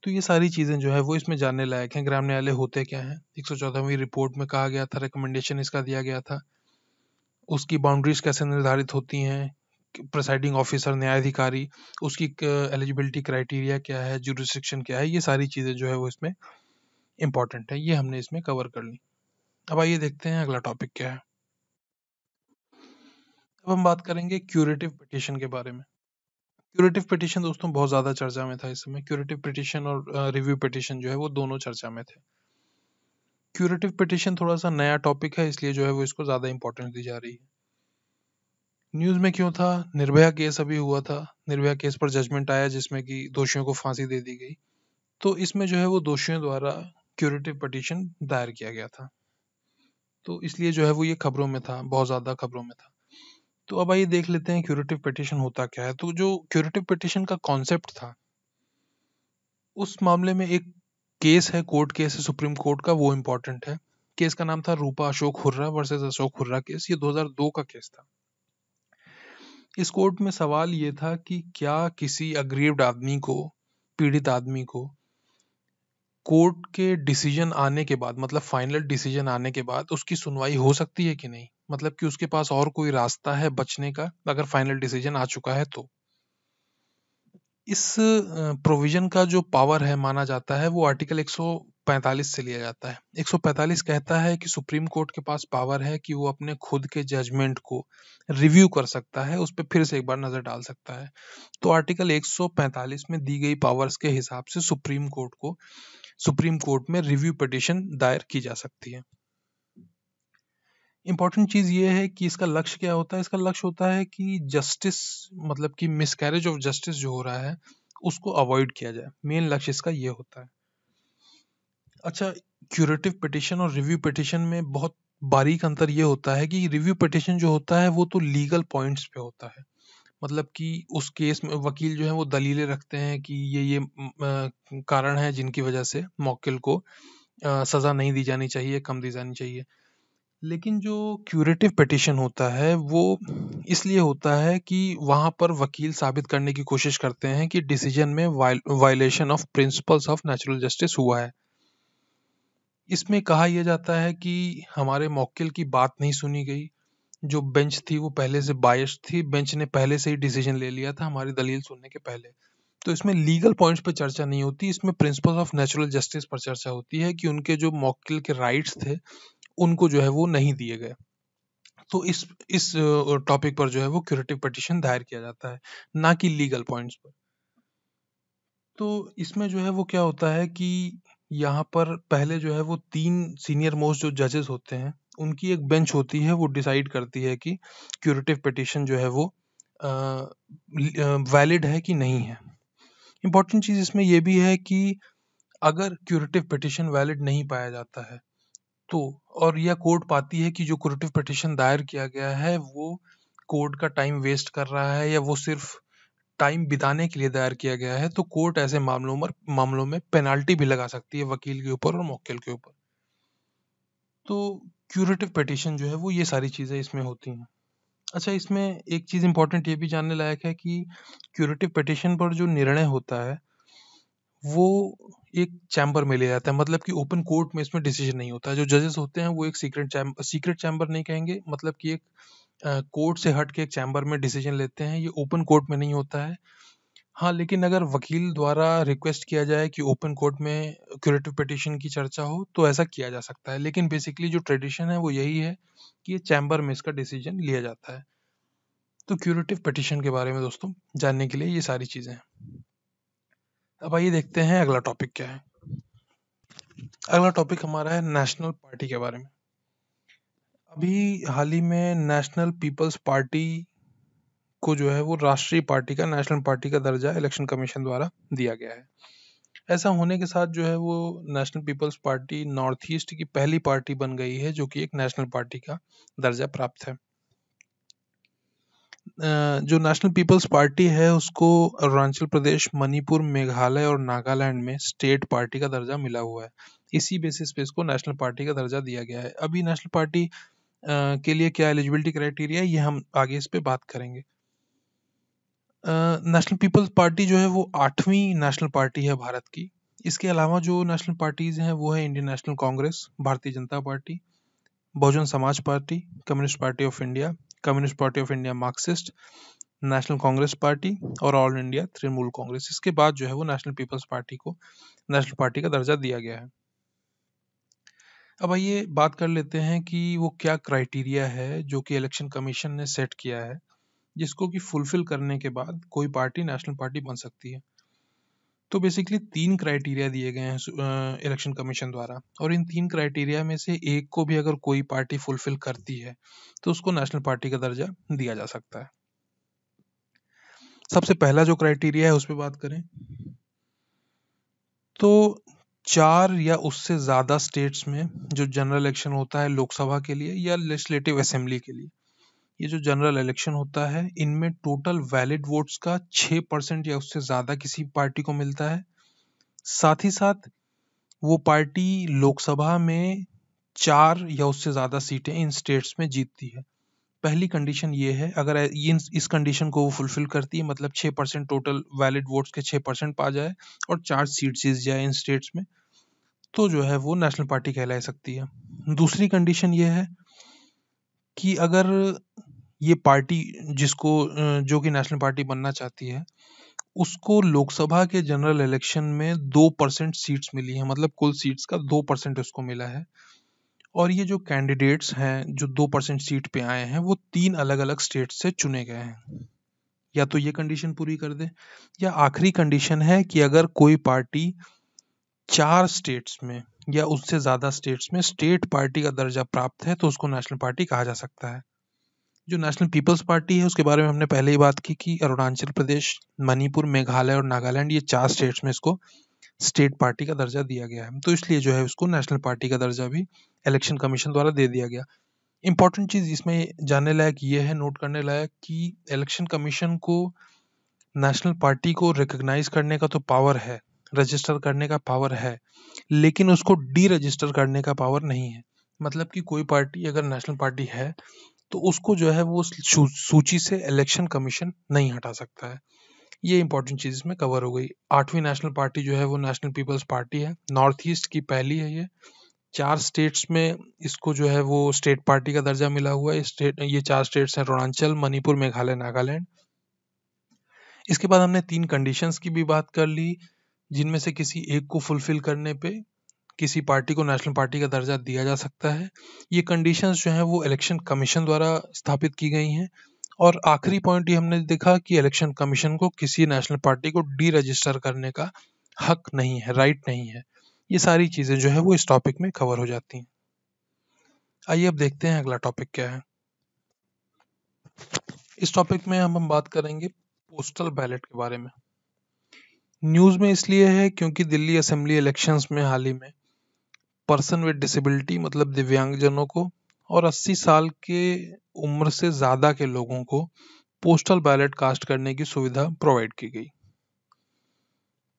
तो ये सारी चीज़ें जो है वो इसमें जानने लायक हैं ग्राम न्यायालय होते क्या हैं एक सौ चौदहवीं रिपोर्ट में कहा गया था रिकमेंडेशन इसका दिया गया था उसकी बाउंड्रीज कैसे निर्धारित होती हैं प्रसाइडिंग ऑफिसर न्यायाधिकारी उसकी एलिजिबिलिटी क्राइटेरिया क्या है जुरिस्डिक्शन क्या है ये सारी चीज़ें जो है वो इसमें इम्पॉर्टेंट है ये हमने इसमें कवर कर ली अब आइए देखते हैं अगला टॉपिक क्या है अब हम बात करेंगे क्यूरेटिव पिटिशन के बारे में क्यूरेटिव पिटिशन दोस्तों बहुत ज़्यादा चर्चा में था इस समय क्यूरेटिव पिटिशन और रिव्यू पिटिशन जो है वो दोनों चर्चा में थे क्यूरेटिव पिटिशन थोड़ा सा नया टॉपिक है इसलिए जो है वो इसको ज़्यादा इंपॉर्टेंस दी जा रही है न्यूज में क्यों था निर्भया केस अभी हुआ था निर्भया केस पर जजमेंट आया जिसमें कि दोषियों को फांसी दे दी गई तो इसमें जो है वो दोषियों द्वारा क्यूरेटिव पटिशन दायर किया गया था तो इसलिए जो है वो ये खबरों में था बहुत ज़्यादा खबरों में था तो अब आइए देख लेते हैं क्यूरेटिव पिटिशन होता क्या है तो जो क्यूरेटिव पिटिशन का कॉन्सेप्ट था उस मामले में एक केस है कोर्ट केस है सुप्रीम कोर्ट का वो इम्पोर्टेंट है केस का नाम था रूपा अशोक हुर्रा वर्सेस अशोक हुर्रा केस ये 2002 का केस था इस कोर्ट में सवाल ये था कि क्या किसी अग्रीव्ड आदमी को पीड़ित आदमी को कोर्ट के डिसीजन आने के बाद मतलब फाइनल डिसीजन आने के बाद उसकी सुनवाई हो सकती है कि नहीं मतलब कि उसके पास और कोई रास्ता है बचने का अगर फाइनल डिसीजन आ चुका है तो इस प्रोविजन का जो पावर है माना जाता है वो आर्टिकल 145 से लिया जाता है 145 कहता है कि सुप्रीम कोर्ट के पास पावर है कि वो अपने खुद के जजमेंट को रिव्यू कर सकता है उस पर फिर से एक बार नज़र डाल सकता है तो आर्टिकल 145 में दी गई पावर्स के हिसाब से सुप्रीम कोर्ट को सुप्रीम कोर्ट में रिव्यू पटिशन दायर की जा सकती है इम्पॉर्टेंट चीज़ ये है कि इसका लक्ष्य क्या होता है इसका लक्ष्य होता है कि जस्टिस मतलब कि मिसकैरेज ऑफ जस्टिस जो हो रहा है उसको अवॉइड किया जाए मेन लक्ष्य इसका ये होता है अच्छा क्यूरेटिव पिटिशन और रिव्यू पिटिशन में बहुत बारीक अंतर ये होता है कि रिव्यू पिटिशन जो होता है वो तो लीगल पॉइंट्स पे होता है मतलब कि उस केस में वकील जो है वो दलीलें रखते हैं कि ये ये कारण है जिनकी वजह से मौकिल को सज़ा नहीं दी जानी चाहिए कम दी जानी चाहिए लेकिन जो क्यूरेटिव पटिशन होता है वो इसलिए होता है कि वहाँ पर वकील साबित करने की कोशिश करते हैं कि डिसीजन में violation of principles of natural justice हुआ है इसमें कहा यह जाता है कि हमारे मौकिल की बात नहीं सुनी गई जो बेंच थी वो पहले से बायस थी बेंच ने पहले से ही डिसीजन ले लिया था हमारी दलील सुनने के पहले तो इसमें लीगल पॉइंट्स पर चर्चा नहीं होती इसमें प्रिंसिपल्स ऑफ नेचुरल जस्टिस पर चर्चा होती है कि उनके जो मौकिल के राइट्स थे उनको जो है वो नहीं दिए गए तो इस इस टॉपिक पर जो है वो क्यूरेटिव पटिशन दायर किया जाता है ना कि लीगल पॉइंट्स पर तो इसमें जो है वो क्या होता है कि यहाँ पर पहले जो है वो तीन सीनियर मोस्ट जो जजेस होते हैं उनकी एक बेंच होती है वो डिसाइड करती है कि क्यूरेटिव पटिशन जो है वो वैलिड है कि नहीं है इम्पॉर्टेंट चीज़ इसमें यह भी है कि अगर क्यूरेटिव पटिशन वैलिड नहीं पाया जाता है तो और यह कोर्ट पाती है कि जो कुरेटिव पटिशन दायर किया गया है वो कोर्ट का टाइम वेस्ट कर रहा है या वो सिर्फ टाइम बिताने के लिए दायर किया गया है तो कोर्ट ऐसे मामलों में मामलों में पेनाल्टी भी लगा सकती है वकील के ऊपर और मोकिल के ऊपर तो क्यूरेटिव पटिशन जो है वो ये सारी चीज़ें इसमें होती हैं अच्छा इसमें एक चीज़ इंपॉर्टेंट ये भी जानने लायक है कि क्यूरेटिव पटिशन पर जो निर्णय होता है वो एक चैम्बर में ले जाता है मतलब कि ओपन कोर्ट में इसमें डिसीजन नहीं होता जो जजेस होते हैं वो एक सीक्रेट चैम्बर सीक्रेट चैम्बर नहीं कहेंगे मतलब कि एक कोर्ट से हट के एक चैम्बर में डिसीजन लेते हैं ये ओपन कोर्ट में नहीं होता है हाँ लेकिन अगर वकील द्वारा रिक्वेस्ट किया जाए कि ओपन कोर्ट में क्यूरेटिव पिटिशन की चर्चा हो तो ऐसा किया जा सकता है लेकिन बेसिकली जो ट्रेडिशन है वो यही है कि ये चैम्बर में इसका डिसीजन लिया जाता है तो क्यूरेटिव पिटिशन के बारे में दोस्तों जानने के लिए ये सारी चीज़ें हैं अब आइए देखते हैं अगला टॉपिक क्या है अगला टॉपिक हमारा है नेशनल पार्टी के बारे में अभी हाल ही में नेशनल पीपल्स पार्टी को जो है वो राष्ट्रीय पार्टी का नेशनल पार्टी का दर्जा इलेक्शन कमीशन द्वारा दिया गया है ऐसा होने के साथ जो है वो national people's party north east की पहली पार्टी बन गई है जो कि एक नेशनल पार्टी का दर्जा प्राप्त है जो नेशनल पीपल्स पार्टी है उसको अरुणाचल प्रदेश मणिपुर मेघालय और नागालैंड में स्टेट पार्टी का दर्जा मिला हुआ है इसी बेसिस पे इसको नेशनल पार्टी का दर्जा दिया गया है अभी नेशनल पार्टी के लिए क्या एलिजिबिलिटी क्राइटेरिया है ये हम आगे इस पर बात करेंगे नेशनल पीपल्स पार्टी जो है वो आठवीं नेशनल पार्टी है भारत की इसके अलावा जो नेशनल पार्टीज हैं वो है इंडियन नेशनल कांग्रेस भारतीय जनता party Bahujan Samaj party communist party of India communist party of India Marxist national Congress party और ऑल इंडिया तृणमूल कांग्रेस इसके बाद जो है वो नेशनल पीपल्स पार्टी को नेशनल पार्टी का दर्जा दिया गया है अब आइए बात कर लेते हैं कि वो क्या क्राइटेरिया है जो कि इलेक्शन कमीशन ने सेट किया है जिसको कि फुलफिल करने के बाद कोई पार्टी नेशनल पार्टी बन सकती है तो बेसिकली तीन क्राइटेरिया दिए गए हैं इलेक्शन कमीशन द्वारा और इन तीन क्राइटेरिया में से एक को भी अगर कोई पार्टी फुलफिल करती है तो उसको नेशनल पार्टी का दर्जा दिया जा सकता है सबसे पहला जो क्राइटेरिया है उस पर बात करें तो चार या उससे ज़्यादा स्टेट्स में जो जनरल इलेक्शन होता है लोकसभा के लिए या लेजिस्लेटिव असेंबली के लिए ये जो जनरल इलेक्शन होता है इनमें टोटल वैलिड वोट्स का छह परसेंट या उससे ज़्यादा किसी पार्टी को मिलता है साथ ही साथ वो पार्टी लोकसभा में चार या उससे ज़्यादा सीटें इन स्टेट्स में जीतती है पहली कंडीशन ये है अगर ये इस कंडीशन को वो फुलफिल करती है मतलब छः परसेंट टोटल वैलिड वोट्स के छः परसेंट पा जाए और चार सीट जीत जाए इन स्टेट्स में तो जो है वो नेशनल पार्टी कहला सकती है दूसरी कंडीशन ये है कि अगर ये पार्टी जिसको जो कि नेशनल पार्टी बनना चाहती है, उसको लोकसभा के जनरल इलेक्शन में दो परसेंट सीट्स मिली हैं मतलब कुल सीट्स का दो परसेंट उसको मिला है। और ये जो कैंडिडेट्स हैं, जो दो परसेंट सीट पे आए हैं, वो तीन अलग-अलग स्टेट से चुने गए हैं। या तो ये कंडीशन पूरी कर दे या आखिरी कंडीशन है कि अगर कोई पार्टी चार स्टेट्स में या उससे ज़्यादा स्टेट्स में स्टेट पार्टी का दर्जा प्राप्त है, तो उसको नेशनल पार्टी कहा जा सकता है। जो नेशनल पीपल्स पार्टी है उसके बारे में हमने पहले ही बात की कि अरुणाचल प्रदेश मणिपुर मेघालय और नागालैंड ये चार स्टेट्स में इसको स्टेट पार्टी का दर्जा दिया गया है तो इसलिए जो है उसको नेशनल पार्टी का दर्जा भी इलेक्शन कमीशन द्वारा दे दिया गया इंपॉर्टेंट चीज़ इसमें जानने लायक ये है नोट करने लायक कि इलेक्शन कमीशन को नेशनल पार्टी को रिकग्नाइज करने का तो पावर है रजिस्टर करने का पावर है लेकिन उसको डी रजिस्टर करने का पावर नहीं है मतलब कि कोई पार्टी अगर नेशनल पार्टी है तो उसको जो है वो सूची से इलेक्शन कमीशन नहीं हटा सकता है ये इंपॉर्टेंट चीज इसमें कवर हो गई आठवीं नेशनल पार्टी जो है वो नेशनल पीपल्स पार्टी है नॉर्थ ईस्ट की पहली है ये चार स्टेट्स में इसको जो है वो स्टेट पार्टी का दर्जा मिला हुआ है स्टेट ये चार स्टेट्स हैं अरुणाचल मणिपुर मेघालय नागालैंड इसके बाद हमने तीन कंडीशंस की भी बात कर ली जिनमें से किसी एक को फुलफिल करने पे किसी पार्टी को नेशनल पार्टी का दर्जा दिया जा सकता है ये कंडीशंस जो हैं वो इलेक्शन कमीशन द्वारा स्थापित की गई हैं और आखिरी पॉइंट ये हमने देखा कि इलेक्शन कमीशन को किसी नेशनल पार्टी को डी रजिस्टर करने का हक नहीं है राइट नहीं है ये सारी चीज़ें जो है वो इस टॉपिक में कवर हो जाती हैं आइए अब देखते हैं अगला टॉपिक क्या है इस टॉपिक में हम हम बात करेंगे पोस्टल बैलेट के बारे में न्यूज़ में इसलिए है क्योंकि दिल्ली असेंबली इलेक्शंस में हाल ही में पर्सन विद डिसेबिलिटी मतलब दिव्यांगजनों को और 80 साल के उम्र से ज़्यादा के लोगों को पोस्टल बैलेट कास्ट करने की सुविधा प्रोवाइड की गई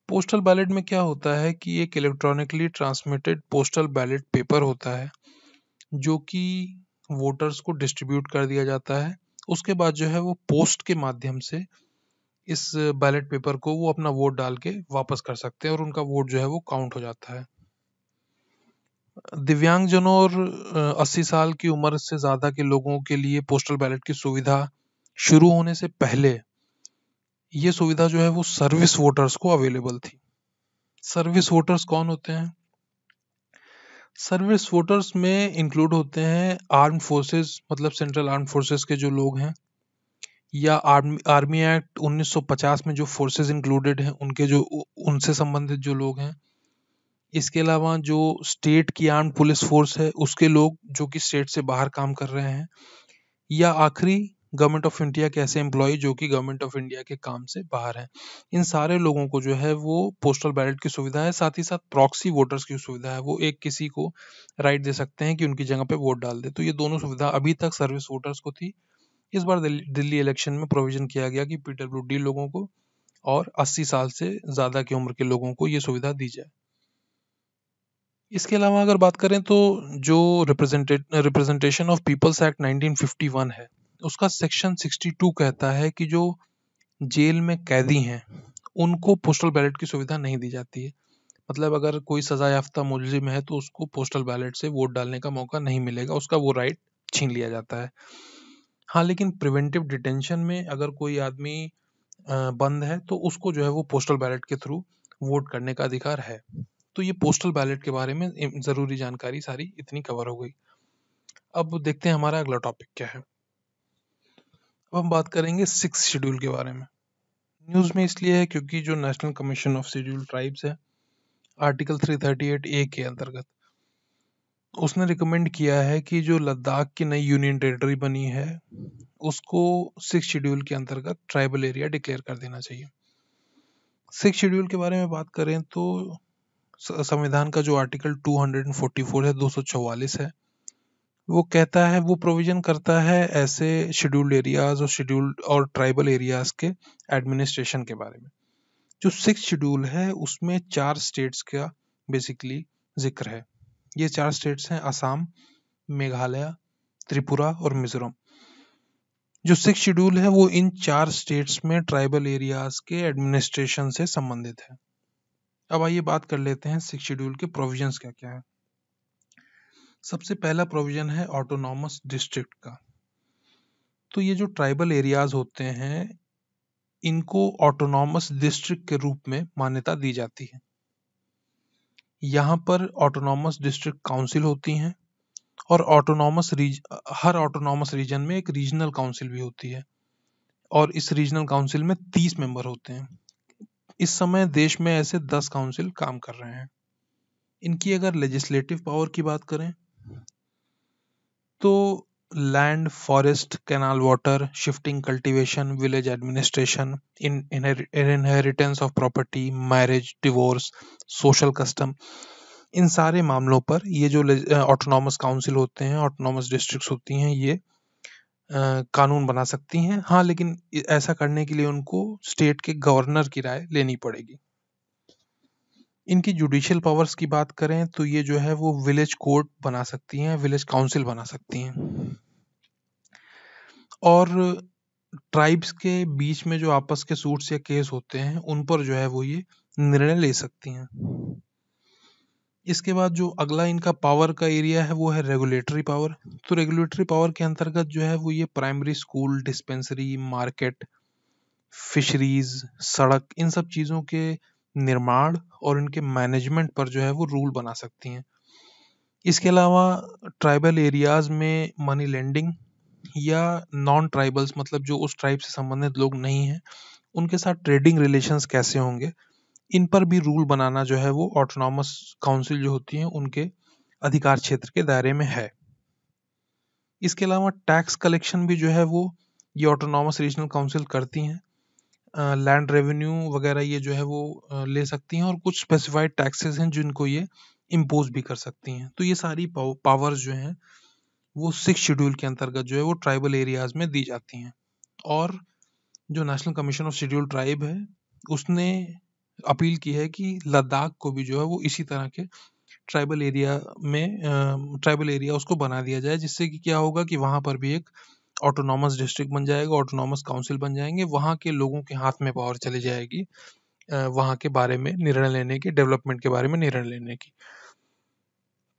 पोस्टल बैलेट में क्या होता है कि एक electronically transmitted postal ballot paper होता है जो कि वोटर्स को डिस्ट्रीब्यूट कर दिया जाता है उसके बाद जो है वो पोस्ट के माध्यम से इस बैलेट पेपर को वो अपना वोट डाल के वापस कर सकते हैं और उनका वोट जो है वो काउंट हो जाता है दिव्यांगजनों और अस्सी साल की उम्र से ज़्यादा के लोगों के लिए पोस्टल बैलेट की सुविधा शुरू होने से पहले ये सुविधा जो है वो सर्विस वोटर्स को अवेलेबल थी सर्विस वोटर्स कौन होते हैं सर्विस वोटर्स में इंक्लूड होते हैं आर्म फोर्सेस मतलब सेंट्रल आर्म फोर्सेस के जो लोग हैं या आर्मी आर्मी एक्ट 1950 में जो फोर्सेस इंक्लूडेड हैं उनके जो उनसे संबंधित जो लोग हैं इसके अलावा जो स्टेट की आर्म पुलिस फोर्स है उसके लोग जो कि स्टेट से बाहर काम कर रहे हैं या आखिरी गवर्नमेंट ऑफ इंडिया के ऐसे एम्प्लॉय जो कि गवर्नमेंट ऑफ इंडिया के काम से बाहर हैं इन सारे लोगों को जो है वो पोस्टल बैलेट की सुविधा है साथ ही साथ प्रॉक्सी वोटर्स की सुविधा है वो एक किसी को राइट दे सकते हैं कि उनकी जगह पे वोट डाल दे तो ये दोनों सुविधा अभी तक सर्विस वोटर्स को थी इस बार दिल्ली इलेक्शन में प्रोविजन किया गया कि पीडब्ल्यू लोगों को और अस्सी साल से ज़्यादा की उम्र के लोगों को ये सुविधा दी जाए इसके अलावा अगर बात करें तो जो represent representation of peoples act 1951 है उसका सेक्शन 62 कहता है कि जो जेल में कैदी हैं उनको पोस्टल बैलेट की सुविधा नहीं दी जाती है मतलब अगर कोई सजा याफ्ता मुलजिम है तो उसको पोस्टल बैलेट से वोट डालने का मौका नहीं मिलेगा उसका वो राइट छीन लिया जाता है हाँ लेकिन प्रिवेंटिव डिटेंशन में अगर कोई आदमी बंद है तो उसको जो है वो पोस्टल बैलेट के थ्रू वोट करने का अधिकार है तो ये पोस्टल बैलेट के बारे में ज़रूरी जानकारी सारी इतनी कवर हो गई अब देखते हैं हमारा अगला टॉपिक क्या है अब हम बात करेंगे सिक्स शेड्यूल के बारे में न्यूज़ में इसलिए है क्योंकि जो national commission of schedule tribes है आर्टिकल 338 ए के अंतर्गत उसने रिकमेंड किया है कि जो लद्दाख की नई यूनियन टेरिटरी बनी है उसको सिक्स शेड्यूल के अंतर्गत ट्राइबल एरिया डिक्लेयर कर देना चाहिए सिक्स शेड्यूल के बारे में बात करें तो संविधान का जो आर्टिकल 244 है 244 है वो कहता है वो प्रोविजन करता है ऐसे शेड्यूल्ड एरियाज और शेड्यूल्ड और ट्राइबल एरियाज के एडमिनिस्ट्रेशन के बारे में जो सिक्स शेड्यूल है उसमें चार स्टेट्स का बेसिकली जिक्र है ये चार स्टेट्स हैं असम मेघालय त्रिपुरा और मिजोरम जो सिक्स शेड्यूल है वो इन चार स्टेट्स में ट्राइबल एरियाज के एडमिनिस्ट्रेशन से संबंधित है अब आइए बात कर लेते हैं सिक्स शेड्यूल के प्रोविजंस क्या क्या है सबसे पहला प्रोविजन है ऑटोनॉमस डिस्ट्रिक्ट का तो ये जो ट्राइबल एरियाज होते हैं इनको ऑटोनॉमस डिस्ट्रिक्ट के रूप में मान्यता दी जाती है यहाँ पर ऑटोनॉमस डिस्ट्रिक्ट काउंसिल होती हैं और ऑटोनॉमस रीज हर ऑटोनॉमस रीजन में एक रीजनल काउंसिल भी होती है और इस रीजनल काउंसिल में तीस मेंबर होते हैं इस समय देश में ऐसे दस काउंसिल काम कर रहे हैं इनकी अगर लेजिस्लेटिव पावर की बात करें तो land forest canal water shifting cultivation village administration इन inheritance of property marriage divorce social custom इन सारे मामलों पर ये जो ऑटोनॉमस काउंसिल होते हैं ऑटोनॉमस डिस्ट्रिक्ट होती हैं ये कानून बना सकती हैं हाँ लेकिन ऐसा करने के लिए उनको स्टेट के गवर्नर की राय लेनी पड़ेगी इनकी जुडिशियल पावर्स की बात करें तो ये जो है वो विलेज कोर्ट बना सकती हैं विलेज काउंसिल बना सकती हैं और ट्राइब्स के बीच में जो आपस के सूट्स या केस होते हैं उन पर जो है वो ये निर्णय ले सकती हैं इसके बाद जो अगला इनका पावर का एरिया है वो है रेगुलेटरी पावर तो रेगुलेटरी पावर के अंतर्गत जो है वो ये primary school dispensary market fisheries सड़क इन सब चीज़ों के निर्माण और इनके मैनेजमेंट पर जो है वो रूल बना सकती हैं इसके अलावा ट्राइबल एरियाज में मनी लेंडिंग या नॉन ट्राइबल्स मतलब जो उस ट्राइब से संबंधित लोग नहीं हैं उनके साथ ट्रेडिंग रिलेशंस कैसे होंगे इन पर भी रूल बनाना जो है वो ऑटोनॉमस काउंसिल जो होती है उनके अधिकार क्षेत्र के दायरे में है इसके अलावा टैक्स कलेक्शन भी जो है वो ये ऑटोनॉमस रीजनल काउंसिल करती हैं लैंड रेवेन्यू वगैरह ये जो है वो ले सकती हैं और कुछ स्पेसिफाइड टैक्सेस हैं जिनको ये इम्पोज भी कर सकती हैं तो ये सारी पावर्स जो हैं वो सिक्स शेड्यूल के अंतर्गत जो है वो ट्राइबल एरियाज में दी जाती हैं और जो national commission of schedule tribe है उसने अपील की है कि लद्दाख को भी जो है वो इसी तरह के ट्राइबल एरिया में ट्राइबल एरिया उसको बना दिया जाए जिससे कि क्या होगा कि वहाँ पर भी एक ऑटोनॉमस डिस्ट्रिक्ट बन जाएगा ऑटोनॉमस काउंसिल बन जाएंगे वहाँ के लोगों के हाथ में पावर चली जाएगी वहाँ के बारे में निर्णय लेने की डेवलपमेंट के बारे में निर्णय लेने की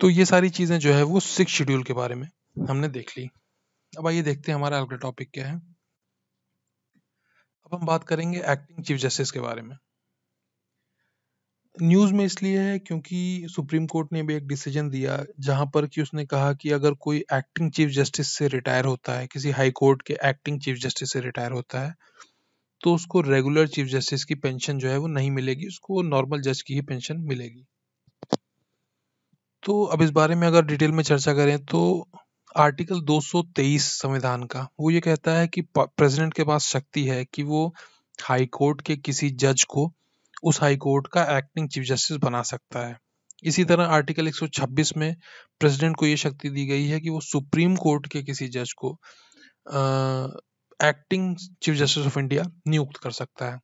तो ये सारी चीज़ें जो है वो सिक्स शेड्यूल के बारे में हमने देख ली अब आइए देखते हैं हमारा अगला टॉपिक क्या है अब हम बात करेंगे एक्टिंग चीफ जस्टिस के बारे में न्यूज़ में इसलिए है क्योंकि सुप्रीम कोर्ट ने भी एक डिसीजन दिया जहां पर कि उसने कहा कि अगर कोई एक्टिंग चीफ जस्टिस से रिटायर होता है किसी हाई कोर्ट के एक्टिंग चीफ जस्टिस से रिटायर होता है तो उसको रेगुलर चीफ जस्टिस की पेंशन जो है वो नहीं मिलेगी उसको नॉर्मल जज की ही पेंशन मिलेगी तो अब इस बारे में अगर डिटेल में चर्चा करें तो आर्टिकल 223 संविधान का वो ये कहता है कि प्रेसिडेंट के पास शक्ति है कि वो हाई कोर्ट के किसी जज को उस हाई कोर्ट का एक्टिंग चीफ जस्टिस बना सकता है इसी तरह आर्टिकल 126 में प्रेसिडेंट को ये शक्ति दी गई है कि वो सुप्रीम कोर्ट के किसी जज को acting chief justice of India नियुक्त कर सकता है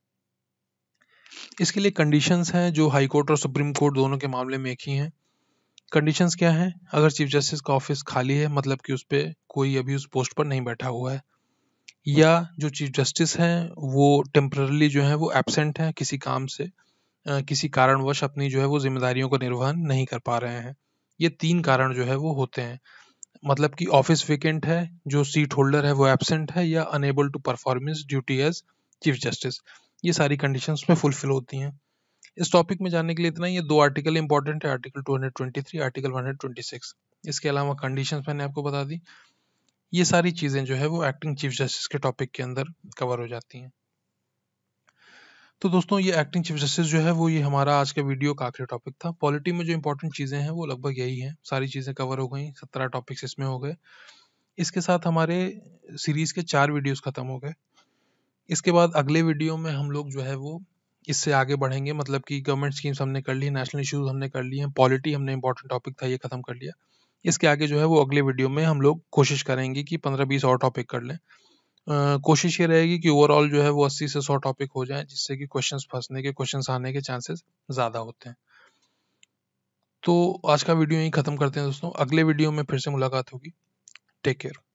इसके लिए कंडीशंस हैं जो हाई कोर्ट और सुप्रीम कोर्ट दोनों के मामले में एक ही हैं कंडीशंस क्या हैं अगर चीफ जस्टिस का ऑफिस खाली है मतलब कि उस पर कोई अभी उस पोस्ट पर नहीं बैठा हुआ है या हम्म। जो चीफ जस्टिस हैं वो टेम्परली जो है वो एबसेंट हैं किसी काम से किसी कारणवश अपनी जो है वो जिम्मेदारियों का निर्वहन नहीं कर पा रहे हैं ये तीन कारण जो है वो होते हैं मतलब कि ऑफिस वेकेंट है जो सीट होल्डर है वो एबसेंट है या unable to perform his duty as chief justice ये सारी कंडीशन में फुलफिल होती हैं इस टॉपिक में जानने के लिए इतना ये दो आर्टिकल इंपॉर्टेंट है आर्टिकल 223 आर्टिकल 126 इसके अलावा कंडीशंस मैंने आपको बता दी ये सारी चीज़ें जो है वो एक्टिंग चीफ जस्टिस के टॉपिक के अंदर कवर हो जाती हैं तो दोस्तों ये एक्टिंग चीफ जस्टिस जो है वो ये हमारा आज का वीडियो का आखिरी टॉपिक था पॉलिटी में जो इंपॉर्टेंट चीज़ें हैं वो लगभग यही है सारी चीज़ें कवर हो गई सत्रह टॉपिक्स इसमें हो गए इसके साथ हमारे सीरीज़ के चार वीडियोस ख़त्म हो गए इसके बाद अगले वीडियो में हम लोग जो है वो इससे आगे बढ़ेंगे मतलब कि गवर्नमेंट स्कीम्स हमने कर ली नेशनल इश्यूज हमने कर लिए हैं पॉलिटी हमने इंपॉर्टेंट टॉपिक था ये खत्म कर लिया इसके आगे जो है वो अगले वीडियो में हम लोग कोशिश करेंगे कि पंद्रह बीस और टॉपिक कर लें कोशिश ये रहेगी कि ओवरऑल जो है वो अस्सी से सौ टॉपिक हो जाए जिससे कि क्वेश्चन फंसने के क्वेश्चन आने के चांसेस ज़्यादा होते हैं तो आज का वीडियो यहीं ख़त्म करते हैं दोस्तों अगले वीडियो में फिर से मुलाकात होगी टेक केयर